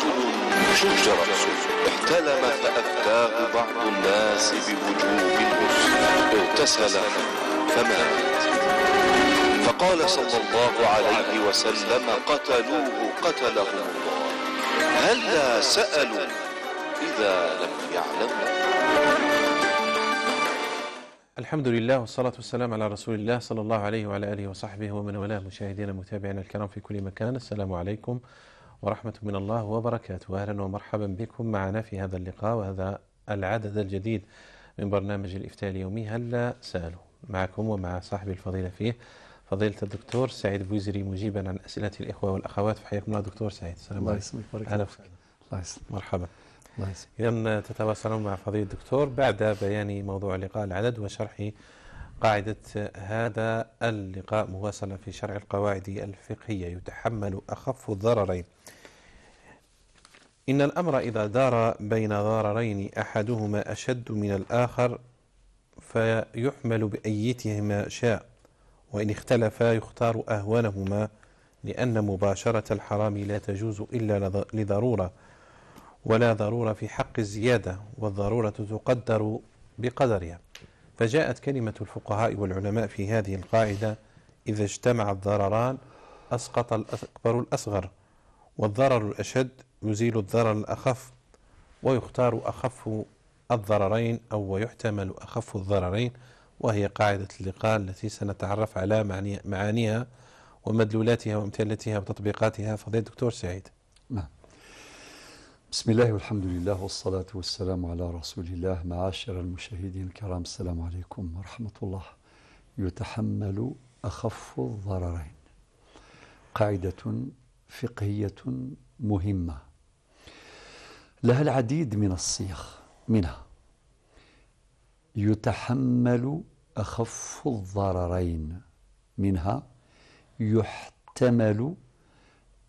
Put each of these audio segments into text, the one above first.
رجل شجرة احتلم فأفتاه بعض الناس بوجوب المسر اغتسل فمات فقال صلى الله عليه وسلم قتلوه قتله الله هلا سألوا إذا لم يعلموا الحمد لله والصلاة والسلام على رسول الله صلى الله عليه وعلى آله وصحبه ومن والاه مشاهدينا متابعينا الكرام في كل مكان السلام عليكم ورحمة من الله وبركاته أهلا ومرحبا بكم معنا في هذا اللقاء وهذا العدد الجديد من برنامج الإفتاء اليومي هلا سألوا معكم ومع صاحب الفضيلة فيه فضيلة الدكتور سعيد بوزري مجيبا عن أسئلة الإخوة والأخوات فحياكم الله دكتور سعيد السلام عليكم أهلا وسهلا الله يسلمك مرحبا إذا تتواصلون مع فضيلة الدكتور بعد بيان موضوع لقاء العدد وشرح قاعدة هذا اللقاء مواصلة في شرع القواعد الفقهية يتحمل أخف الضررين إن الأمر إذا دار بين ضررين أحدهما أشد من الآخر فيحمل بأيتهما شاء وإن اختلفا يختار أهونهما لأن مباشرة الحرام لا تجوز إلا لضرورة ولا ضرورة في حق الزيادة والضرورة تقدر بقدرها فجاءت كلمة الفقهاء والعلماء في هذه القاعدة إذا اجتمع الضرران أسقط الأكبر الأصغر والضرر الأشد يزيل الضرر الأخف ويختار أخف الضررين أو ويحتمل أخف الضررين وهي قاعدة اللقاء التي سنتعرف على معانيها ومدلولاتها وامتلتها وتطبيقاتها فضيلة الدكتور سعيد نعم بسم الله والحمد لله والصلاة والسلام على رسول الله معاشر المشاهدين الكرام السلام عليكم ورحمة الله يتحمل أخف الضررين قاعدة فقهية مهمة لها العديد من الصيغ منها يتحمل أخف الضررين منها يحتمل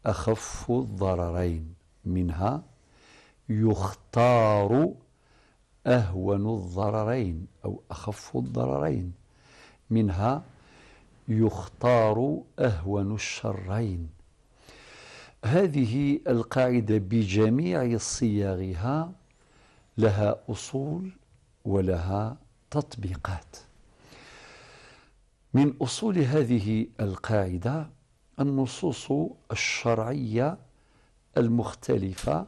أخف الضررين منها يختار أهون الضررين أو أخف الضررين منها يختار أهون الشرين هذه القاعدة بجميع صياغها لها أصول ولها تطبيقات من أصول هذه القاعدة النصوص الشرعية المختلفة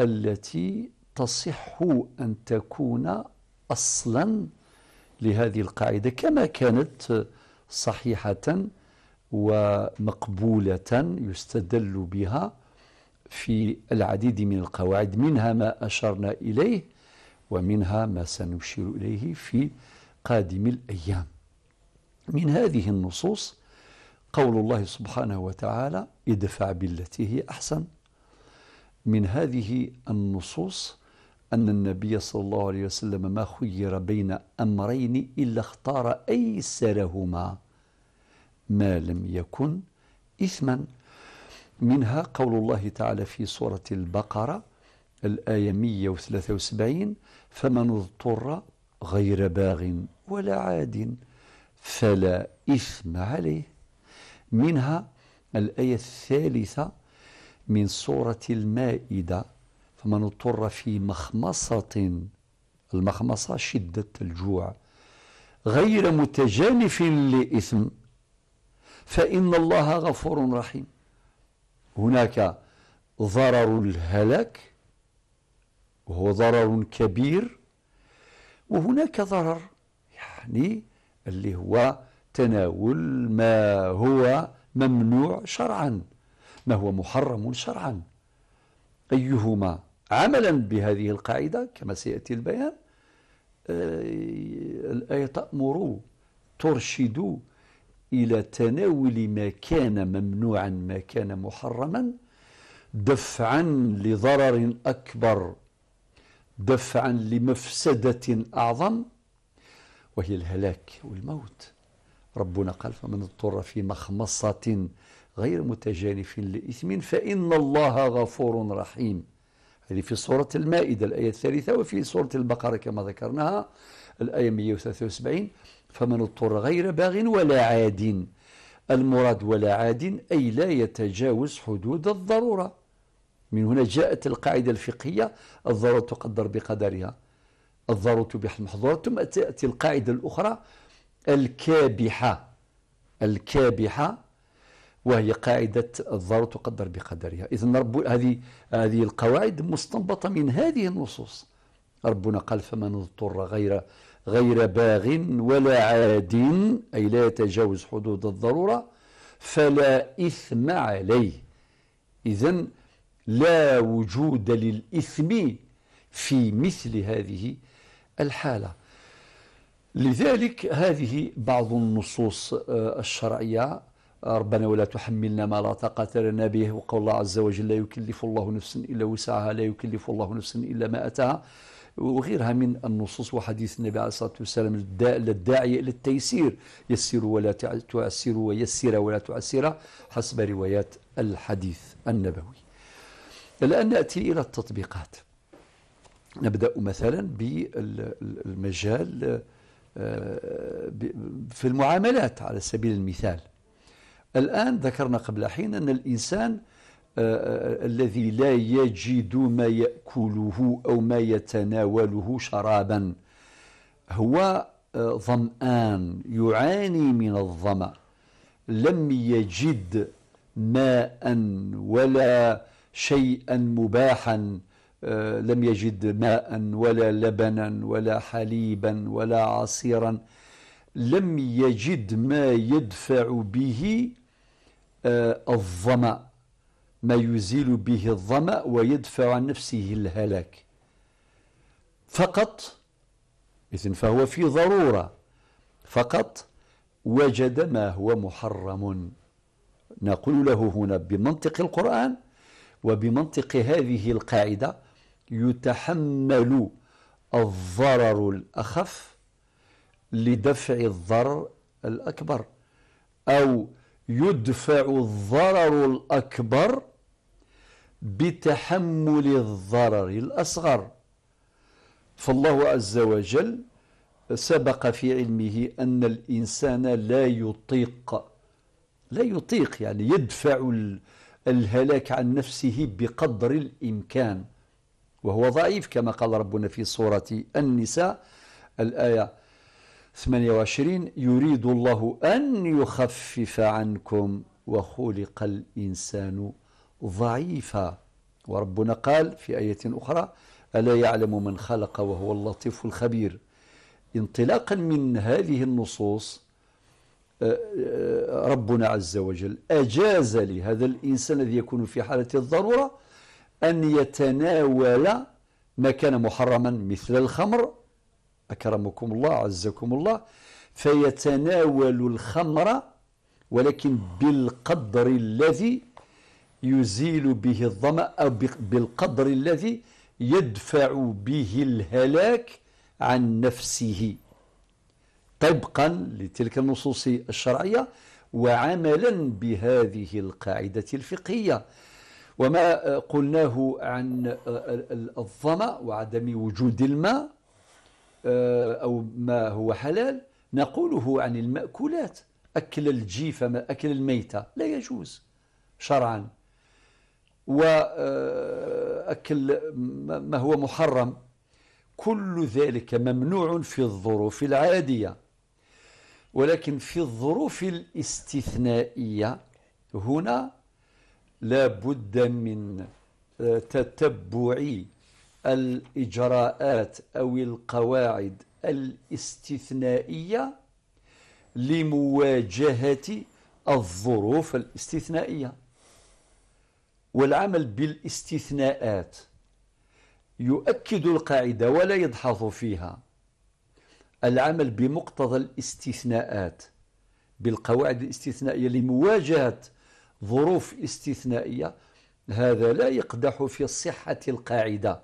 التي تصح أن تكون أصلا لهذه القاعدة كما كانت صحيحة ومقبولة يستدل بها في العديد من القواعد منها ما أشرنا إليه ومنها ما سنشير إليه في قادم الأيام من هذه النصوص قول الله سبحانه وتعالى ادفع بالتي هي أحسن من هذه النصوص أن النبي صلى الله عليه وسلم ما خير بين أمرين إلا اختار أيسرهما ما لم يكن إثما منها قول الله تعالى في سورة البقرة الآية 173 فمن اضطر غير باغ ولا عاد فلا إثم عليه منها الآية الثالثة من سورة المائدة فمن اضطر في مخمصة المخمصة شدة الجوع غير متجانف لإثم فإن الله غفور رحيم هناك ضرر الهلاك وهو ضرر كبير وهناك ضرر يعني اللي هو تناول ما هو ممنوع شرعا ما هو محرم شرعا أيهما عملا بهذه القاعدة كما سيأتي البيان الآية تأمر ترشد إلى تناول ما كان ممنوعا ما كان محرما دفعا لضرر أكبر دفعا لمفسدة أعظم وهي الهلاك والموت ربنا قال فمن اضطر في مخمصة غير متجانف لإثم فإن الله غفور رحيم هذه في سورة المائدة الآية الثالثة وفي سورة البقرة كما ذكرناها الآية 173 فمن اضطر غير باغ ولا عاد المراد ولا عاد أي لا يتجاوز حدود الضرورة من هنا جاءت القاعدة الفقهية الضرورة تقدر بقدرها الضرورة تبيح المحظورة ثم تأتي القاعدة الأخرى الكابحة الكابحة وهي قاعدة الضرورة تقدر بقدرها إذا رب هذه هذه القواعد مستنبطة من هذه النصوص ربنا قال فمن اضطر غير غير باغ ولا عاد أي لا يتجاوز حدود الضرورة فلا إثم عليه إذا لا وجود للإثم في مثل هذه الحالة لذلك هذه بعض النصوص آه، الشرعية آه، ربنا ولا تحملنا ما لا طاقة لنا به وقول الله عز وجل لا يكلف الله نفسا إلا وسعها لا يكلف الله نفسا إلا ما أتاها وغيرها من النصوص وحديث النبي عليه الصلاة والسلام للداعي إلى التيسير يسر ولا تعسر ويسر ولا تعسر حسب روايات الحديث النبوي الآن نأتي إلى التطبيقات نبدأ مثلا بالمجال آه، في المعاملات على سبيل المثال الآن ذكرنا قبل حين أن الإنسان آه، آه، الذي لا يجد ما ياكله او ما يتناوله شرابا هو آه، ظمان يعاني من الظما لم يجد ماء ولا شيئا مباحا لم يجد ماء ولا لبنا ولا حليبا ولا عصيرا لم يجد ما يدفع به الظمأ ما يزيل به الظمأ ويدفع عن نفسه الهلاك فقط إذن فهو في ضرورة فقط وجد ما هو محرم نقول له هنا بمنطق القرآن وبمنطق هذه القاعدة يتحمل الضرر الأخف لدفع الضرر الأكبر أو يدفع الضرر الأكبر بتحمل الضرر الأصغر فالله عز وجل سبق في علمه أن الإنسان لا يطيق لا يطيق يعني يدفع الهلاك عن نفسه بقدر الإمكان وهو ضعيف كما قال ربنا في سورة النساء الآية 28 يريد الله أن يخفف عنكم وخلق الإنسان ضعيفة وربنا قال في آية أخرى ألا يعلم من خلق وهو اللطيف الخبير انطلاقا من هذه النصوص آه، آه، ربنا عز وجل أجاز لهذا الإنسان الذي يكون في حالة الضرورة أن يتناول ما كان محرما مثل الخمر أكرمكم الله عزكم الله فيتناول الخمر ولكن بالقدر الذي يزيل به الظمأ أو بالقدر الذي يدفع به الهلاك عن نفسه طبقا لتلك النصوص الشرعية وعملا بهذه القاعدة الفقهية وما قلناه عن الظمأ وعدم وجود الماء آه، أو ما هو حلال نقوله عن المأكولات أكل الجيفة أكل الميتة لا يجوز شرعا وأكل ما هو محرم كل ذلك ممنوع في الظروف العادية ولكن في الظروف الاستثنائية هنا لابد من آه، تتبع الإجراءات أو القواعد الاستثنائية لمواجهة الظروف الاستثنائية والعمل بالاستثناءات يؤكد القاعدة ولا يدحض فيها العمل بمقتضى الاستثناءات بالقواعد الاستثنائية لمواجهة ظروف استثنائية هذا لا يقدح في صحة القاعدة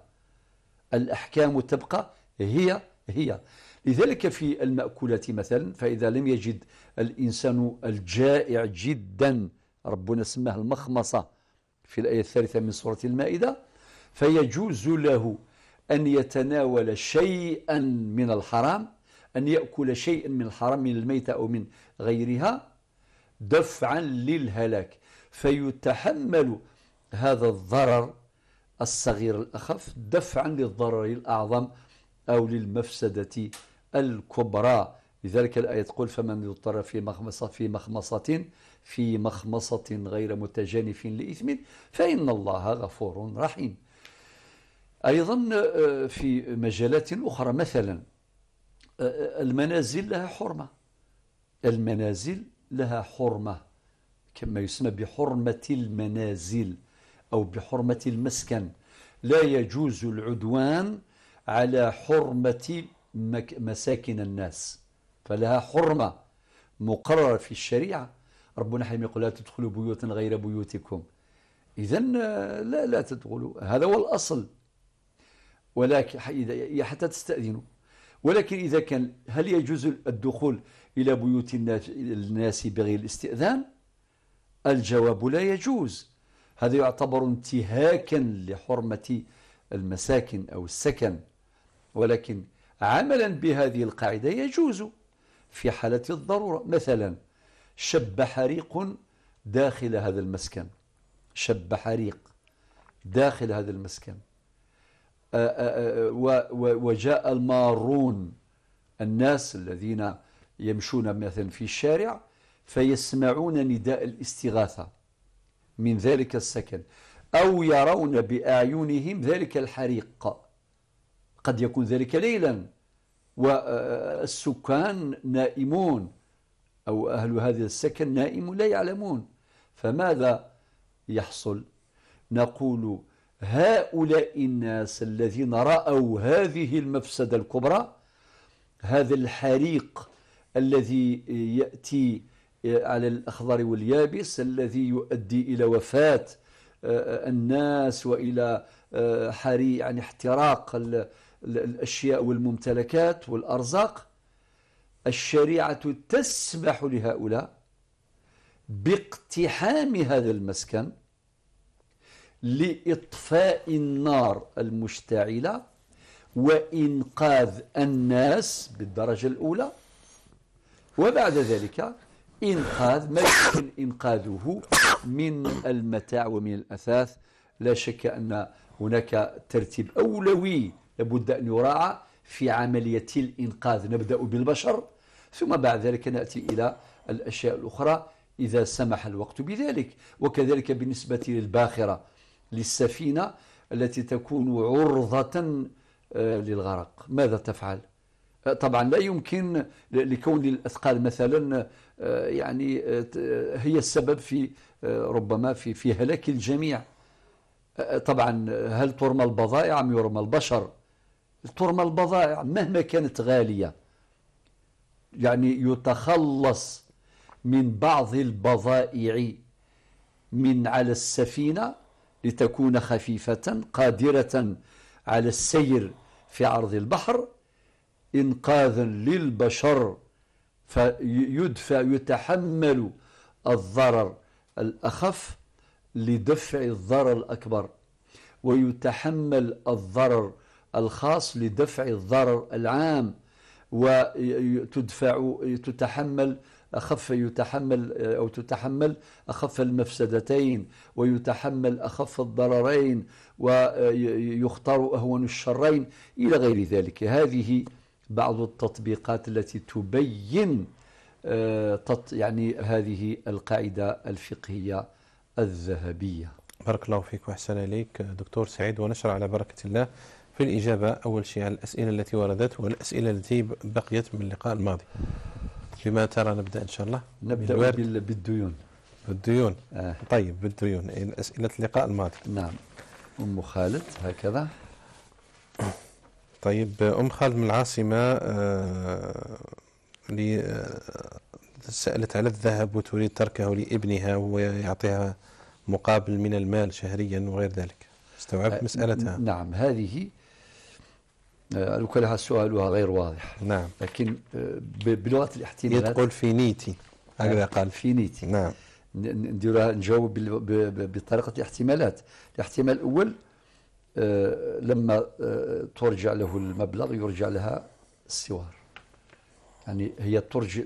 الأحكام تبقى هي هي لذلك في المأكولات مثلا فإذا لم يجد الإنسان الجائع جدا ربنا سماه المخمصة في الآية الثالثة من سورة المائدة فيجوز له أن يتناول شيئا من الحرام أن يأكل شيئا من الحرام من الميتة أو من غيرها دفعا للهلاك فيتحمل هذا الضرر الصغير الأخف دفعا للضرر الأعظم أو للمفسدة الكبرى لذلك الآية تقول فمن يضطر في مخمصة في مخمصة في مخمصة غير متجانف لإثم فإن الله غفور رحيم أيضا آه، في مجالات أخرى مثلا آه، آه، المنازل لها حرمة المنازل لها حرمة كما يسمى بحرمة المنازل أو بحرمة المسكن لا يجوز العدوان على حرمة مساكن الناس فلها حرمة مقررة في الشريعة ربنا حليم يقول لا تدخلوا بيوتا غير بيوتكم إذا آه، لا لا تدخلوا هذا هو الأصل ولكن حتى تستأذنوا ولكن إذا كان هل يجوز الدخول إلى بيوت الناس بغير الاستئذان الجواب لا يجوز هذا يعتبر انتهاكا لحرمة المساكن أو السكن ولكن عملا بهذه القاعدة يجوز في حالة الضرورة مثلا شب حريق داخل هذا المسكن شب حريق داخل هذا المسكن أه، أه، أه، وجاء المارون الناس الذين يمشون مثلا في الشارع فيسمعون نداء الاستغاثة من ذلك السكن أو يرون بأعينهم ذلك الحريق قد يكون ذلك ليلا والسكان نائمون أو أهل هذا السكن نائم لا يعلمون فماذا يحصل نقول هؤلاء الناس الذين رأوا هذه المفسدة الكبرى هذا الحريق الذي يأتي على الأخضر واليابس الذي يؤدي إلى وفاة آه، آه، الناس وإلى آه، حري يعني احتراق الأشياء والممتلكات والأرزاق الشريعة تسمح لهؤلاء باقتحام هذا المسكن لإطفاء النار المشتعلة وإنقاذ الناس بالدرجة الأولى وبعد ذلك إنقاذ ما يمكن إنقاذه من المتاع ومن الأثاث لا شك أن هناك ترتيب أولوي لابد أن يراعى في عملية الإنقاذ نبدأ بالبشر ثم بعد ذلك نأتي إلى الأشياء الأخرى إذا سمح الوقت بذلك وكذلك بالنسبة للباخرة للسفينة التي تكون عرضة آه، للغرق ماذا تفعل؟ آه، طبعا لا يمكن لكون الاثقال مثلا آه، يعني هي السبب في ربما في في هلاك الجميع طبعا هل ترمى البضائع ام يرمى البشر ترمى البضائع مهما كانت غاليه يعني يتخلص من بعض البضائع من على السفينة لتكون خفيفة قادرة على السير في عرض البحر إنقاذا للبشر فيدفع يتحمل الضرر الأخف لدفع الضرر الأكبر ويتحمل الضرر الخاص لدفع الضرر العام وتدفع تتحمل أخف يتحمل أو تتحمل أخف المفسدتين ويتحمل أخف الضررين ويختار أهون الشرين إلى غير ذلك هذه بعض التطبيقات التي تبين آه، يعني هذه القاعدة الفقهية الذهبية بارك الله فيك وأحسن إليك دكتور سعيد ونشر على بركة الله في الإجابة أول شيء على الأسئلة التي وردت والأسئلة التي بقيت من اللقاء الماضي بما ترى نبدأ إن شاء الله نبدأ بالديون بالديون آه. طيب بالديون إيه، أسئلة اللقاء الماضي نعم أم خالد هكذا طيب أم خالد من العاصمة آه اللي آه، سألت على الذهب وتريد تركه لابنها ويعطيها مقابل من المال شهريا وغير ذلك استوعبت آه، مسألتها نعم هذه آه، لو لها سؤالها غير واضح نعم لكن آه، بلغه الاحتمالات يدخل في نيتي هكذا نعم، قال في نيتي نعم نديروها نجاوب بطريقه الاحتمالات الاحتمال الاول آه، لما ترجع له المبلغ يرجع لها السوار يعني هي ترجع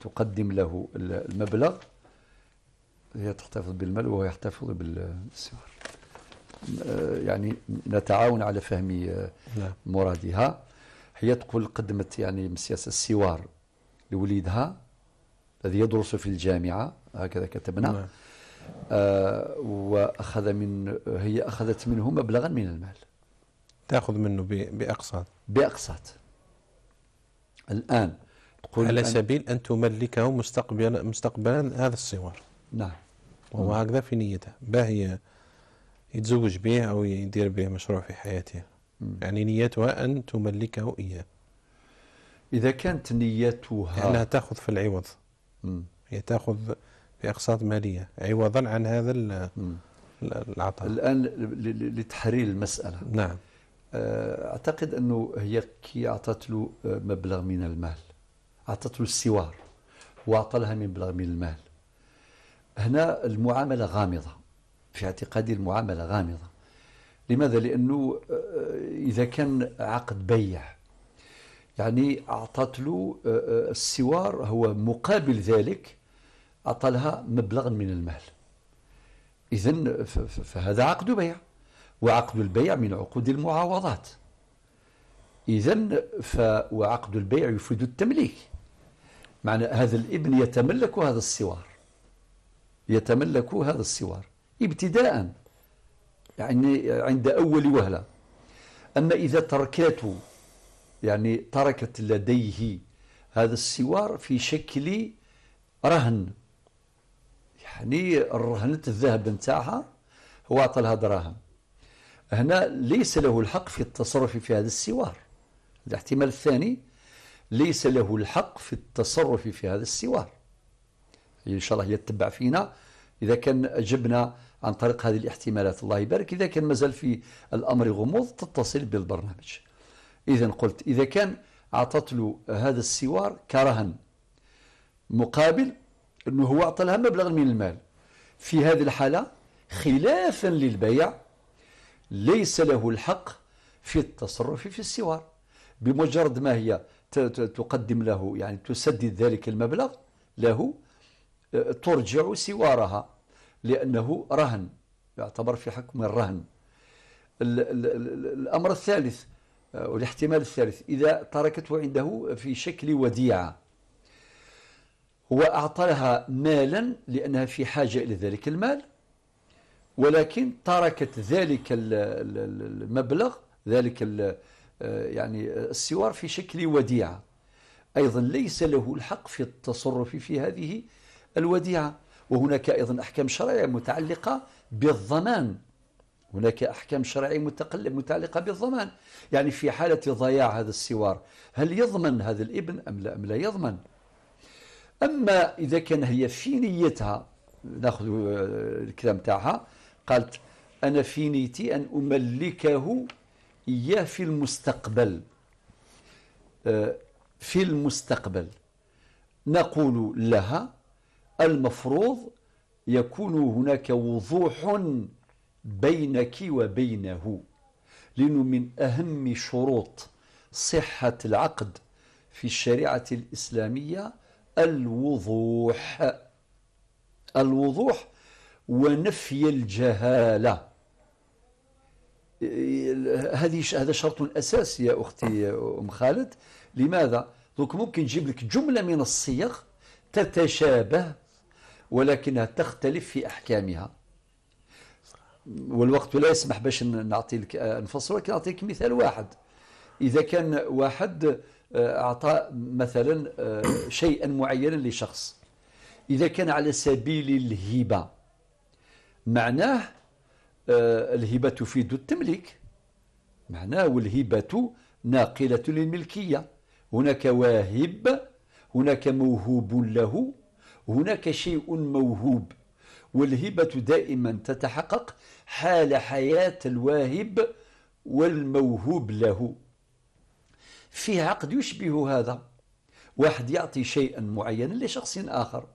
تقدم له المبلغ هي تحتفظ بالمال وهو يحتفظ بالسوار آه، يعني نتعاون على فهم آه، نعم. مرادها هي تقول قدمت يعني مسياسه السوار لوليدها الذي يدرس في الجامعة هكذا كتبنا نعم. آه وأخذ من هي أخذت منه مبلغا من المال تأخذ منه بأقساط بأقساط الآن تقول على سبيل أن تملكه مستقبلا مستقبلا هذا السوار نعم وهو هكذا في نيتها باهية يتزوج به أو يدير به مشروع في حياته مم. يعني نيتها أن تملكه إياه إذا كانت نيتها انها يعني تأخذ في العوض هي تأخذ في أقساط مالية عوضا عن هذا العطاء الآن لتحرير المسألة نعم آه، أعتقد أنه هي كي أعطت له آه، مبلغ من المال أعطت له السوار وأعطى لها مبلغ من المال هنا المعاملة غامضة في اعتقادي المعاملة غامضة لماذا؟ لأنه آه، إذا كان عقد بيع يعني أعطت له آه، آه، السوار هو مقابل ذلك أعطى لها مبلغ من المال إذا فهذا عقد بيع وعقد البيع من عقود المعاوضات إذا وعقد البيع يفيد التمليك معنى هذا الابن يتملك هذا السوار يتملك هذا السوار ابتداء يعني عند أول وهلة أما إذا تركت يعني تركت لديه هذا السوار في شكل رهن يعني الرهنة الذهب نتاعها هو عطى لها دراهم هنا ليس له الحق في التصرف في هذا السوار الاحتمال الثاني ليس له الحق في التصرف في هذا السوار إن شاء الله يتبع فينا إذا كان جبنا عن طريق هذه الاحتمالات الله يبارك إذا كان مازال في الأمر غموض تتصل بالبرنامج إذا قلت إذا كان أعطت له هذا السوار كرهن مقابل أنه هو أعطى لها مبلغ من المال في هذه الحالة خلافا للبيع ليس له الحق في التصرف في السوار بمجرد ما هي تقدم له يعني تسدد ذلك المبلغ له آه، ترجع سوارها لأنه رهن يعتبر في حكم الرهن الأمر الثالث آه، والاحتمال الثالث إذا تركته عنده في شكل وديعة هو أعطى لها مالا لأنها في حاجة إلى ذلك المال ولكن تركت ذلك المبلغ ذلك آه، يعني السوار في شكل وديعة أيضا ليس له الحق في التصرف في هذه الوديعة وهناك أيضا أحكام شرعية متعلقة بالضمان هناك أحكام شرعية متعلقة بالضمان يعني في حالة ضياع هذا السوار هل يضمن هذا الابن أم لا, أم لا يضمن أما إذا كان هي في نيتها ناخذ آه، الكلام تاعها قالت أنا في نيتي أن أملكه إياه في المستقبل آه، في المستقبل نقول لها المفروض يكون هناك وضوح بينك وبينه لأنه من أهم شروط صحة العقد في الشريعة الإسلامية الوضوح الوضوح ونفي الجهالة هذه هذا شرط أساسي يا أختي أم خالد لماذا؟ دوك ممكن نجيب لك جملة من الصيغ تتشابه ولكنها تختلف في أحكامها والوقت لا يسمح باش نعطي لك آه، نفصل ولكن نعطيك مثال واحد إذا كان واحد آه، أعطى مثلا آه، شيئا معينا لشخص إذا كان على سبيل الهبة معناه الهبة تفيد التمليك معناه والهبة ناقلة للملكية هناك واهب هناك موهوب له هناك شيء موهوب والهبة دائما تتحقق حال حياة الواهب والموهوب له في عقد يشبه هذا واحد يعطي شيئا معينا لشخص آخر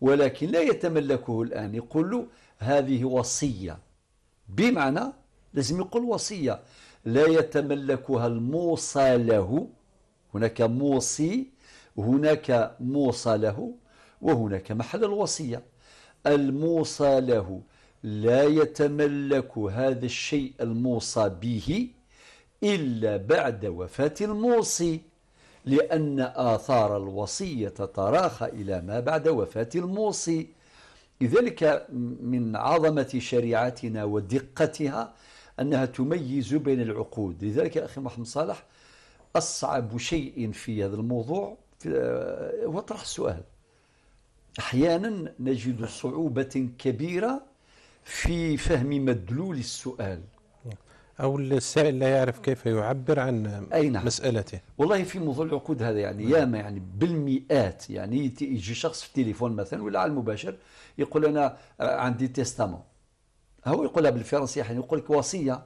ولكن لا يتملكه الآن يقول له هذه وصية بمعنى لازم يقول وصية لا يتملكها الموصى له هناك موصي هناك موصى له وهناك محل الوصية الموصى له لا يتملك هذا الشيء الموصى به إلا بعد وفاة الموصي لأن آثار الوصية تتراخى إلى ما بعد وفاة الموصي لذلك من عظمة شريعتنا ودقتها أنها تميز بين العقود لذلك أخي محمد صالح أصعب شيء في هذا الموضوع هو آه، طرح السؤال أحيانا نجد صعوبة كبيرة في فهم مدلول السؤال أو السائل لا يعرف كيف يعبر عن أي نعم. مسألته والله في موضوع العقود هذا يعني نعم. ياما يعني بالمئات يعني يجي شخص في التليفون مثلا ولا على المباشر يقول أنا عندي تيستامون هو يقولها بالفرنسية يعني يقول لك وصية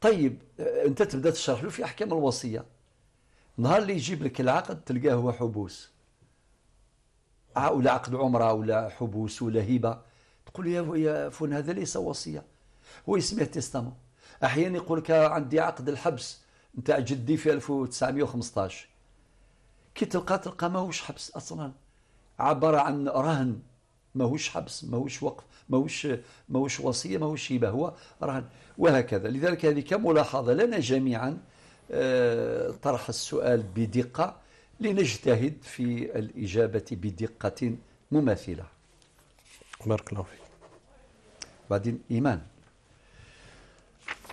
طيب أنت تبدأ تشرح له في أحكام الوصية نهار اللي يجيب لك العقد تلقاه هو حبوس آه، ولا عقد عمره ولا حبوس ولا هبه تقول له يا فون هذا ليس وصيه هو يسميه تيستامون احيانا يقول لك عندي عقد الحبس نتاع جدي في 1915 كي تلقى تلقى ماهوش حبس اصلا عبر عن رهن ماهوش حبس ماهوش وقف ماهوش ماهوش وصيه ماهوش هبه هو رهن وهكذا لذلك هذه كملاحظه لنا جميعا آه، طرح السؤال بدقه لنجتهد في الإجابة بدقة مماثلة بارك الله فيك بعدين إيمان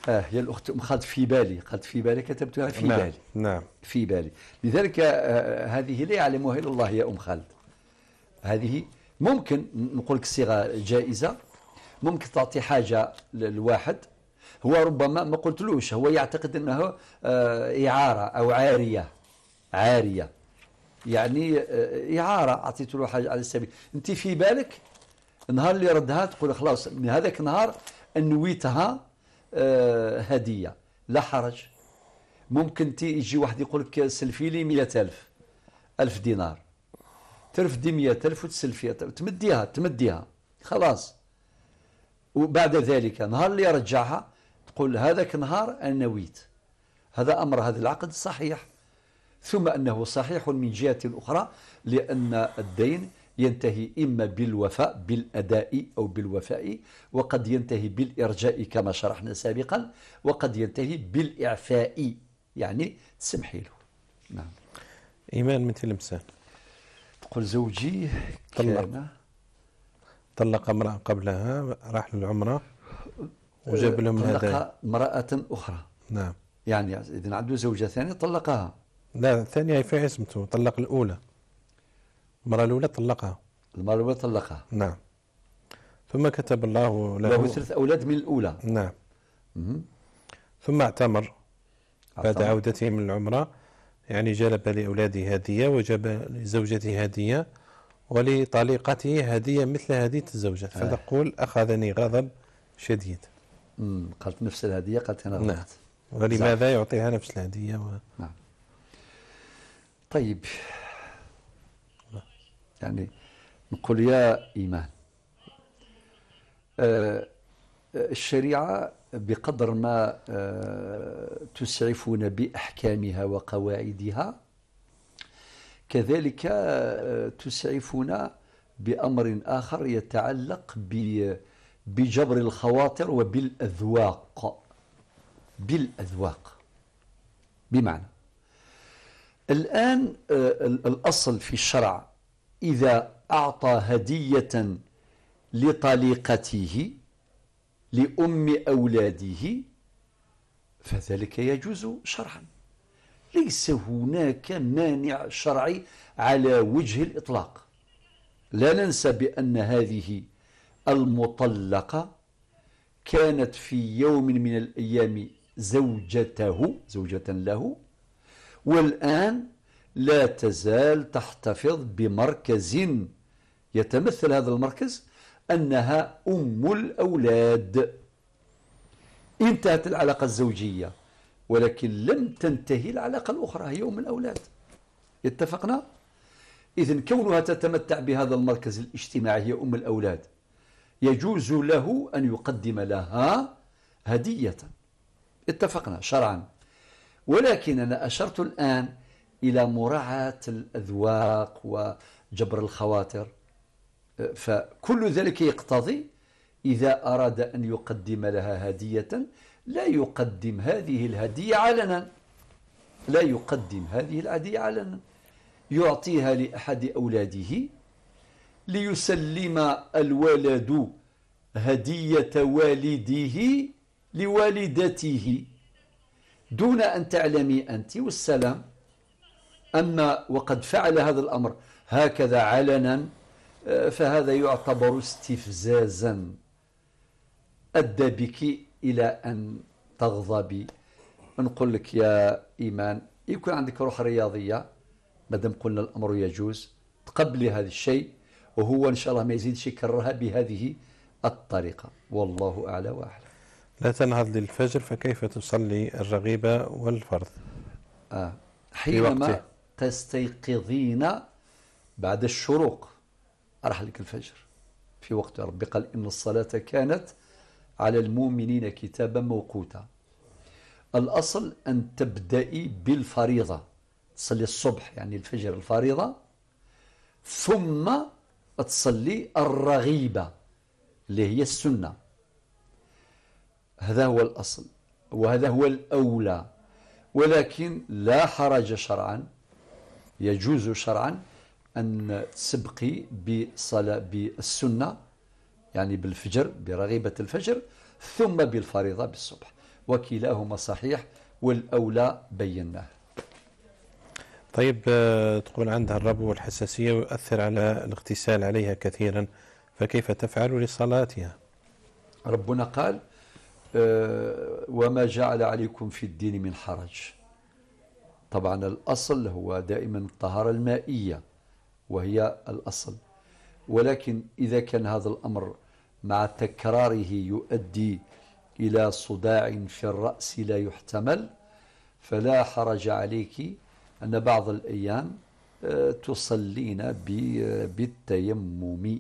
آه يا الأخت قد في بالي قد في بالي كتبتها في نعم. بالي نعم في بالي لذلك آه, آه، هذه لا يعلمها إلا الله يا أم خالد هذه ممكن نقول لك صيغة جائزة ممكن تعطي حاجة للواحد هو ربما ما قلتلوش هو يعتقد أنه آه إعارة أو عارية عارية يعني آه، إعارة أعطيت له حاجة على السبيل أنت في بالك النهار اللي ردها تقول خلاص من هذاك النهار أنويتها آه، هدية لا حرج ممكن تي يجي واحد يقول لك سلفي لي 100000 1000 دينار ترفدي 100000 وتسلفي تمديها تمديها خلاص وبعد ذلك نهار اللي رجعها تقول هذاك النهار انا نويت هذا امر هذا العقد صحيح ثم أنه صحيح من جهة أخرى لأن الدين ينتهي إما بالوفاء بالأداء أو بالوفاء وقد ينتهي بالإرجاء كما شرحنا سابقا وقد ينتهي بالإعفاء يعني تسمحي له نعم إيمان من تلمسان تقول زوجي طلق طلق امرأة قبلها راح للعمرة وجاب لهم هذا امرأة أخرى نعم يعني إذا عنده زوجة ثانية طلقها لا الثانية هي في عصمته طلق الأولى المرة الأولى طلقها المرة الأولى طلقها نعم ثم كتب الله له له ثلاث أولاد من الأولى نعم مم. ثم اعتمر بعد عودته من العمرة يعني جلب لأولاده هدية وجاب لزوجته هدية ولطليقته هدية مثل هدية الزوجة آه. فتقول أخذني غضب شديد مم. قالت نفس الهدية قالت أنا غضبت نعم. ولماذا يعطيها نفس الهدية و... نعم طيب يعني نقول يا إيمان آه، الشريعة بقدر ما آه، تسعفنا بأحكامها وقواعدها كذلك آه، تسعفنا بأمر آخر يتعلق بجبر الخواطر وبالأذواق بالأذواق بمعنى الآن آه، الأصل في الشرع إذا أعطى هدية لطليقته لأم أولاده فذلك يجوز شرعا ليس هناك مانع شرعي على وجه الإطلاق لا ننسى بأن هذه المطلقة كانت في يوم من الأيام زوجته زوجة له والآن لا تزال تحتفظ بمركز يتمثل هذا المركز أنها أم الأولاد انتهت العلاقة الزوجية ولكن لم تنتهي العلاقة الأخرى هي أم الأولاد اتفقنا؟ إذا كونها تتمتع بهذا المركز الاجتماعي هي أم الأولاد يجوز له أن يقدم لها هدية اتفقنا شرعا ولكن أنا أشرت الآن إلى مراعاة الأذواق وجبر الخواطر فكل ذلك يقتضي إذا أراد أن يقدم لها هدية لا يقدم هذه الهدية علنا لا يقدم هذه الهدية علنا يعطيها لأحد أولاده ليسلم الولد هدية والده لوالدته دون أن تعلمي أنت والسلام أما وقد فعل هذا الأمر هكذا علنا آه، فهذا يعتبر استفزازا أدى بك إلى أن تغضبي نقول لك يا إيمان يكون عندك روح رياضية مادام قلنا الأمر يجوز تقبلي هذا الشيء وهو إن شاء الله ما يزيدش يكررها بهذه الطريقة والله أعلى واحد لا تنهض للفجر فكيف تصلي الرغيبة والفرض آه. حينما تستيقظين بعد الشروق راح لك الفجر في وقت ربي قال إن الصلاة كانت على المؤمنين كتابا موقوتا الأصل أن تبدأي بالفريضة تصلي الصبح يعني الفجر الفريضة ثم تصلي الرغيبة اللي هي السنة هذا هو الأصل وهذا هو الأولى ولكن لا حرج شرعا يجوز شرعا أن تسبقي بصلاة بالسنة يعني بالفجر برغيبة الفجر ثم بالفريضة بالصبح وكلاهما صحيح والأولى بيناه طيب آه، تقول عندها الربو والحساسية ويؤثر على الاغتسال عليها كثيرا فكيف تفعل لصلاتها ربنا قال آه، وما جعل عليكم في الدين من حرج طبعا الأصل هو دائما الطهارة المائية وهي الأصل ولكن إذا كان هذا الأمر مع تكراره يؤدي إلى صداع في الرأس لا يحتمل فلا حرج عليك أن بعض الأيام آه، تصلين بالتيمم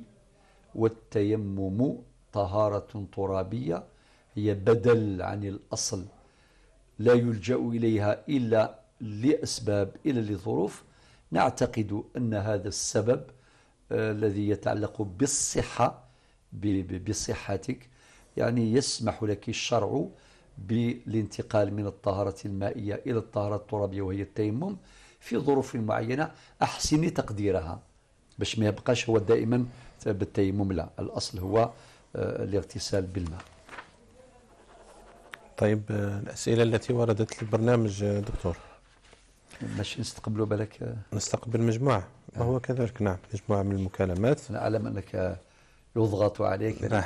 والتيمم طهارة ترابية هي بدل عن الأصل لا يلجأ إليها إلا لأسباب إلا لظروف نعتقد أن هذا السبب آه، الذي يتعلق بالصحة بصحتك يعني يسمح لك الشرع بالانتقال من الطهارة المائية إلى الطهارة الترابية وهي التيمم في ظروف معينة أحسني تقديرها باش ما يبقاش هو دائما بالتيمم لا الأصل هو آه، الاغتسال بالماء طيب الأسئلة التي وردت للبرنامج دكتور باش نستقبلوا بالك آه، نستقبل مجموعة آه. وهو كذلك نعم مجموعة من المكالمات أنا أعلم أنك يضغط عليك نعم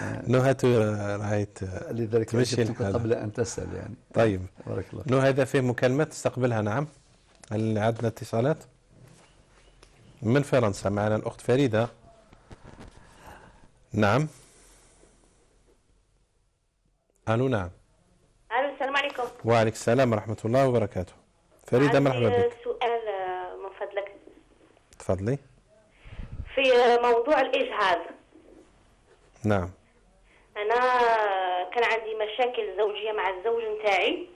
آه، نهت آه، رايت لذلك جبتك قبل أن تسأل يعني طيب بارك الله نو هذا فيه مكالمات تستقبلها نعم هل عندنا اتصالات من فرنسا معنا الأخت فريدة نعم الو نعم الو السلام عليكم وعليك السلام ورحمه الله وبركاته فريده مرحبا بك سؤال آه، من فضلك تفضلي في آه، موضوع الاجهاض نعم انا آه، كان عندي مشاكل زوجيه مع الزوج نتاعي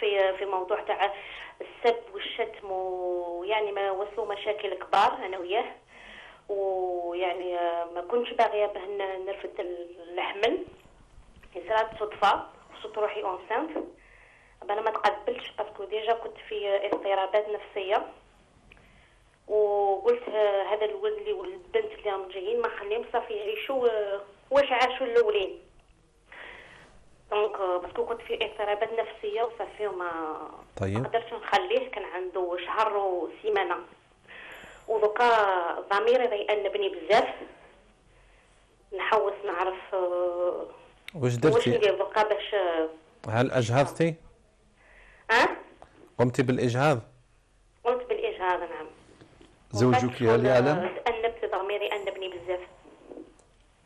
في في موضوع تاع السب والشتم ويعني ما وصلوا مشاكل كبار انا وياه ويعني ما كنتش باغيه به نرفد الحمل صارت صدفه خصوصا روحي أونسانت انا ما تقبلتش باسكو ديجا كنت في اضطرابات نفسيه وقلت هذا الولد اللي والبنت اللي راهم جايين ما نخليهم صافي يعيشوا آه، واش عاشوا الاولين دونك آه، باسكو كنت في اضطرابات نفسيه وصافي وما طيب قدرتش نخليه كان عنده شهر وسيمانه ودوكا ضميري ضيأنبني بزاف نحوس نعرف آه، واش درتي؟ بقى باش هل اجهضتي؟ اه قمتي بالاجهاض؟ قمت بالاجهاض نعم زوجك هل يعلم؟ تأنبت ضميري أنبني بزاف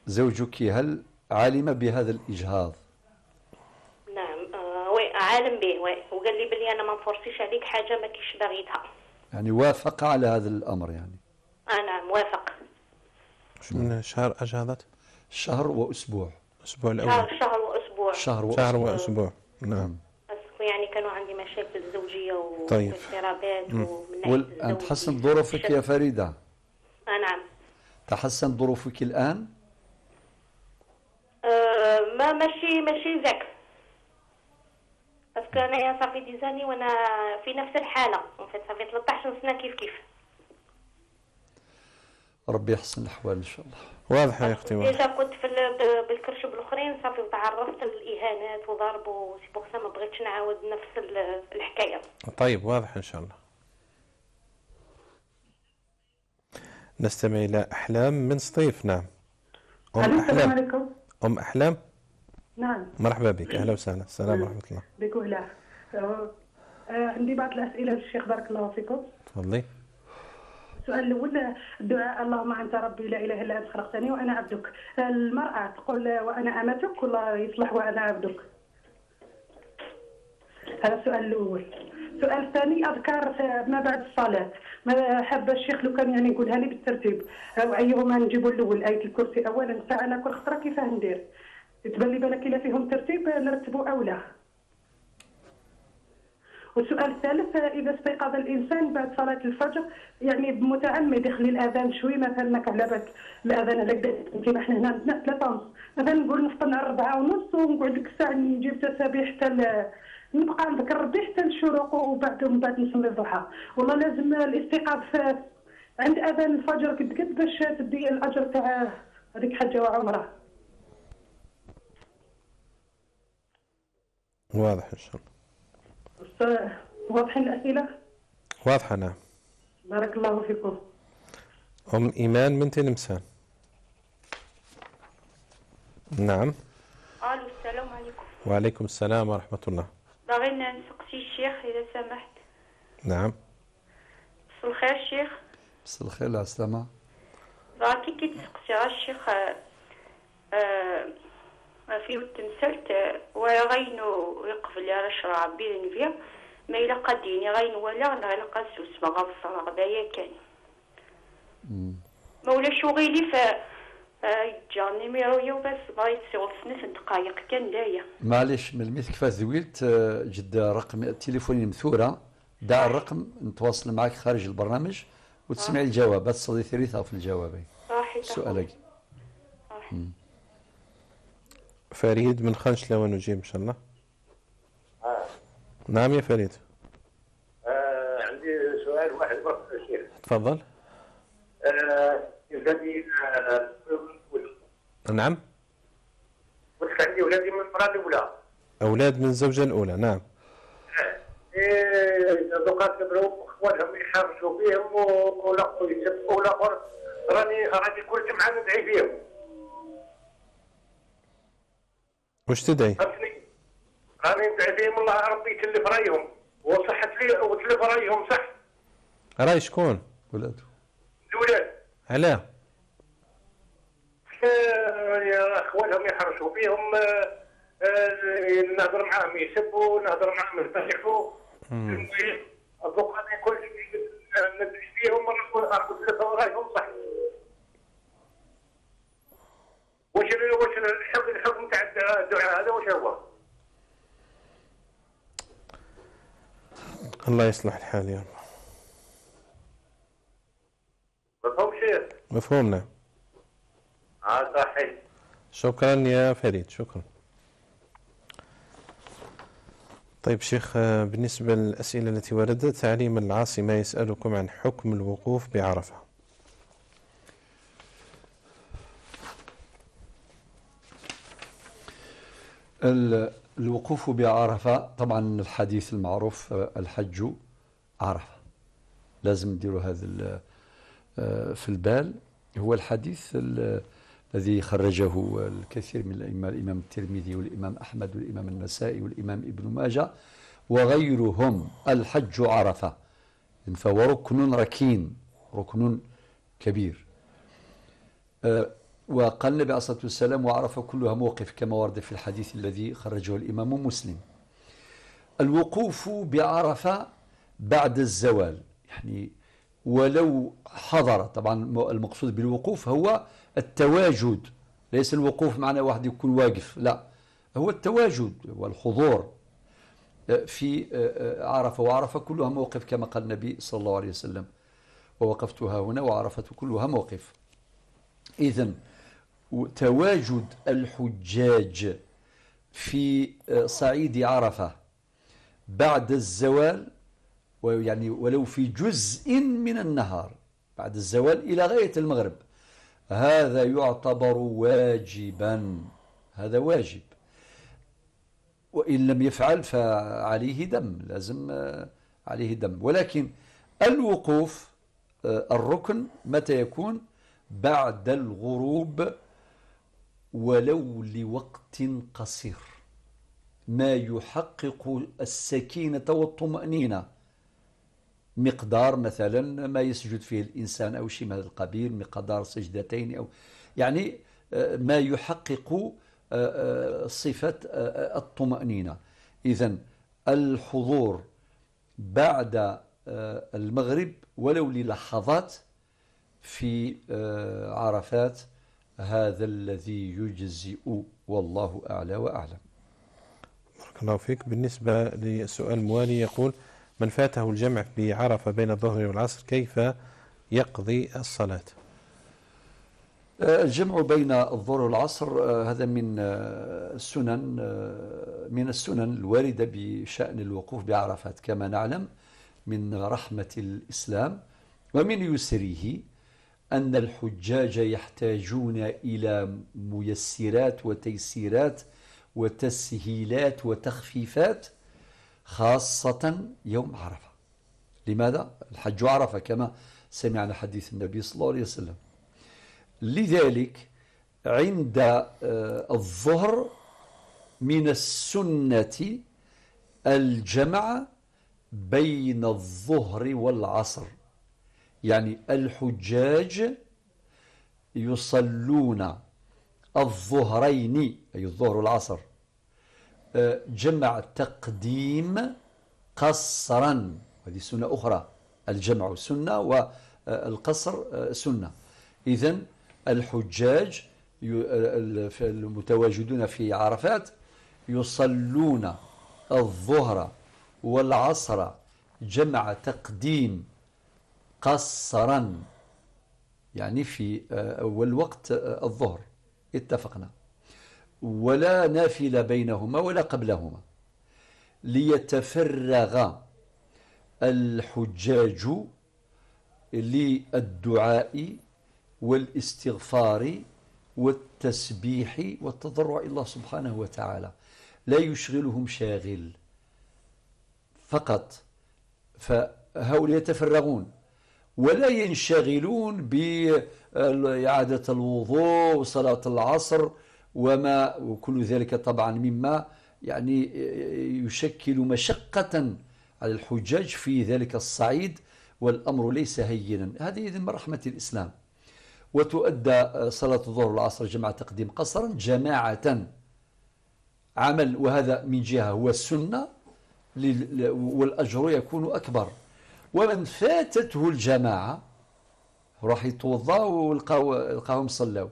زوجك هل علم بهذا الإجهاض؟ نعم آه وي عالم به وي وقال لي بلي أنا ما نفرسيش عليك حاجة ما كيش باغيتها يعني وافق على هذا الأمر يعني آه نعم وافق من شهر أجهضت؟ شهر وأسبوع الاسبوع آه، الاول شهر شهر واسبوع شهر واسبوع, شهر وأسبوع. نعم يعني كانوا عندي مشاكل زوجيه طيب. واضطرابات ومن وال... تحسنت ظروفك يا فريده آه نعم تحسنت ظروفك الان آه، ما ماشي ماشي ذاك باسكو انا صافي ديزاني وانا في نفس الحاله صافي 13 سنه كيف كيف ربي يحسن الأحوال إن شاء الله واضح يا اختي واضح كنت في بالكرشب الاخرين صافي وتعرضت للاهانات وضرب وسي بوغ ما بغيتش نعاود نفس الحكايه طيب واضح ان شاء الله نستمع الى احلام من سطيف نعم ام احلام عليكم. ام احلام نعم مرحبا بك اهلا وسهلا السلام نعم. ورحمه الله بك وهلا أه، عندي بعض الاسئله للشيخ بارك الله فيكم تفضلي السؤال الاول الدعاء اللهم انت ربي لا اله الا انت خلقتني وانا عبدك المراه تقول وانا امتك والله يصلح وانا عبدك هذا السؤال الاول السؤال الثاني اذكار ما بعد الصلاه ما حب الشيخ لو كان يعني يقولها لي بالترتيب او ايهما نجيبوا الاول ايه الكرسي اولا ساعه على كل خطره كيفاه ندير تبان لي بالك الا فيهم ترتيب نرتبوا اولى والسؤال الثالث اذا استيقظ الانسان بعد صلاه الفجر يعني متعمد يخلي الاذان شوي مثلا ما على بالك الاذان هذاك كيما حنا هنا ثلاثه ونص مثلا نقول نفطر نهار اربعه ونص ونقعد ديك الساعه نجيب تسابيح حتى نبقى نذكر ربي حتى الشروق وبعد من بعد نصلي الضحى والله لازم الاستيقاظ عند اذان الفجر قد قد باش تدي الاجر تاع هذيك حجه وعمره واضح ان شاء الله واضحين الأسئلة؟ واضحة نعم بارك الله فيكم أم إيمان من تلمسان نعم ألو السلام عليكم وعليكم السلام ورحمة الله باغينا نسقسي الشيخ إذا سمحت نعم مساء الخير الشيخ مساء الخير العسلامة باغي كي تسقسي الشيخ آه ما في تمثلت ولا غين يقفل على شرع ربي نبيا ما إلا قديني غين ولا غير قاسوس ما غنصرع دايا كان ما شو غيلي ف آه، جاني ميرو يو بس بغيت تسول سنس دقايق كان دايا معليش من الميث كيفاش زويلت آه، جد رقم التليفون المثورة دع الرقم نتواصل معك خارج البرنامج وتسمعي الجواب بس صديقي ريثا في الجوابين سؤالك صح. فريد من خنشلة ونجي إن شاء الله آه. نعم يا فريد آه عندي سؤال واحد بس يا شيخ تفضل ولادي آه،, آه نعم قلت عندي ولادي من المرأة الأولى أولاد من الزوجة الأولى نعم دوكا آه، إيه، كبروا اخوانهم يحرشوا بهم ولقوا يسبقوا الاخر راني راني كل جمعه ندعي فيهم وش تدعي؟ أنا ندعي فيهم الله ربي يتلف رايهم وصحت لي وتلف رايهم صح راي شكون؟ ولاد الولاد علاه؟ آه، يا اخوانهم يحرشوا فيهم آه، آه، نهضر معاهم يسبوا نهضر معاهم يرتاحوا دوك هذا كل شيء ندعي فيهم رايهم صح وش واش الحكم الحكم تاع الدعاء هذا وش هو؟ الله يصلح الحال يا الله مفهوم شيخ مفهوم نعم آه، صحيح شكرا يا فريد شكرا طيب شيخ آه، بالنسبة للأسئلة التي وردت تعليم العاصمة يسألكم عن حكم الوقوف بعرفة الوقوف بعرفة طبعا الحديث المعروف آه، الحج عرفة لازم نديروا هذا آه، في البال هو الحديث الذي خرجه الكثير من الأئمة الإمام الترمذي والإمام أحمد والإمام النسائي والإمام ابن ماجه وغيرهم الحج عرفة فهو ركن ركين ركن كبير آه، وقال النبي عليه الصلاة والسلام وعرف كلها موقف كما ورد في الحديث الذي خرجه الإمام مسلم الوقوف بعرفة بعد الزوال يعني ولو حضر طبعا المقصود بالوقوف هو التواجد ليس الوقوف معنى واحد يكون واقف لا هو التواجد والحضور آه، في آه، آه، عرفة وعرفة كلها موقف كما قال النبي صلى الله عليه وسلم ووقفتها هنا وعرفة كلها موقف إذن تواجد الحجاج في آه، صعيد عرفة بعد الزوال ويعني ولو في جزء من النهار بعد الزوال إلى غاية المغرب هذا يعتبر واجبا هذا واجب وإن لم يفعل فعليه دم لازم آه، عليه دم ولكن الوقوف آه، الركن متى يكون بعد الغروب ولو لوقت قصير ما يحقق السكينة والطمأنينة مقدار مثلا ما يسجد فيه الإنسان أو شيء من القبيل مقدار سجدتين أو يعني آه، ما يحقق آه، آه، صفة الطمأنينة إذا الحضور بعد المغرب ولو للحظات في عرفات هذا الذي يجزئ والله أعلى وأعلم بارك الله فيك بالنسبة لسؤال موالي يقول من فاته الجمع بعرفة بين الظهر والعصر كيف يقضي الصلاة آه، الجمع بين الظهر والعصر آه، هذا من آه، السنن من السنن الواردة بشأن الوقوف بعرفات كما نعلم من رحمة الإسلام ومن يسره أن الحجاج يحتاجون إلى ميسرات وتيسيرات وتسهيلات وتخفيفات خاصة يوم عرفة لماذا؟ الحج عرفة كما سمعنا حديث النبي صلى الله عليه وسلم لذلك عند آه، الظهر من السنة الجمع بين الظهر والعصر يعني الحجاج يصلون الظهرين أي الظهر والعصر آه، جمع تقديم قصرا هذه سنة أخرى الجمع سنة والقصر آه، آه، سنة إذا الحجاج المتواجدون في عرفات يصلون الظهر والعصر جمع تقديم قصرا يعني في أول آه، وقت آه، الظهر اتفقنا ولا نافلة بينهما ولا قبلهما ليتفرغ الحجاج للدعاء والاستغفار والتسبيح والتضرع إلى الله سبحانه وتعالى لا يشغلهم شاغل فقط فهؤلاء يتفرغون ولا ينشغلون بإعادة الوضوء وصلاة العصر وما وكل ذلك طبعا مما يعني يشكل مشقة على الحجاج في ذلك الصعيد والأمر ليس هينا هذه إذن من رحمة الإسلام وتؤدى صلاة الظهر والعصر جماعة تقديم قصرا جماعة عمل وهذا من جهة هو السنة والأجر يكون أكبر ومن فاتته الجماعة راح يتوضا ولقاهم صلوا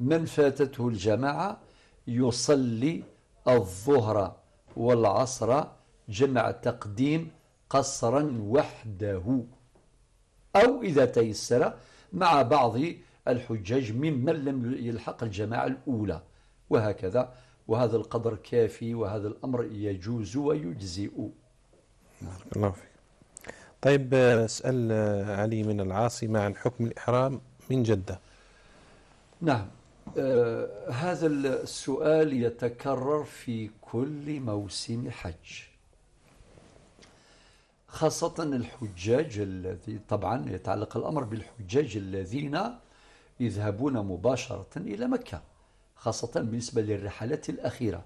من فاتته الجماعة يصلي الظهر والعصر جمع تقديم قصرا وحده أو إذا تيسر مع بعض الحجاج ممن لم يلحق الجماعة الأولى وهكذا وهذا القدر كافي وهذا الأمر يجوز ويجزئ الله فيك طيب اسأل آه، علي من العاصمه عن حكم الإحرام من جدة نعم آه هذا السؤال يتكرر في كل موسم حج خاصة الحجاج الذي طبعا يتعلق الأمر بالحجاج الذين يذهبون مباشرة إلى مكة خاصة بالنسبة للرحلات الأخيرة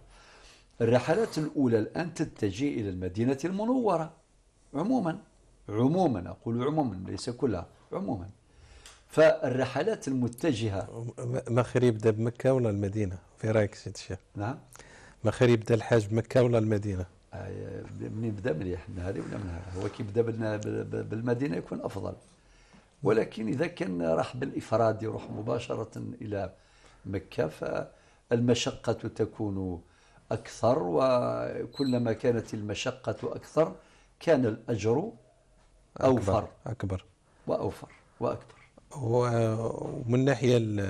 الرحلات الأولى الآن تتجه إلى المدينة المنورة عموما عموما أقول عموما ليس كلها عموما فالرحلات المتجهة ما خير يبدأ بمكة ولا المدينة في رأيك سيد الشيخ نعم ما خير يبدأ الحاج بمكة ولا المدينة آه، من يبدأ مليح من هذه ولا من هذا هو كي يبدأ بالمدينة يكون أفضل ولكن إذا كان راح بالإفراد يروح مباشرة إلى مكة فالمشقة تكون أكثر وكلما كانت المشقة أكثر كان الأجر أوفر أكبر, وأوفر وأكبر ومن ناحية من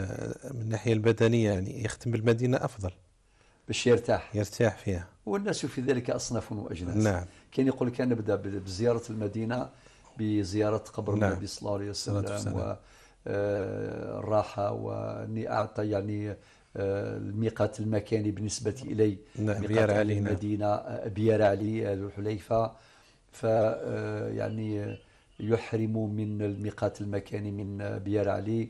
الناحية البدنية يعني يختم بالمدينة أفضل باش يرتاح يرتاح فيها والناس في ذلك أصناف وأجناس نعم كان يقول لك نبدأ بزيارة المدينة بزيارة قبر نعم. النبي صلى الله عليه وسلم و آه، الراحة وأني أعطى يعني آه، الميقات المكاني بالنسبة إلي نعم بيار آه، علي المدينة نعم. بيار علي الحليفة ف آه، يعني يحرم من الميقات المكاني من بيار علي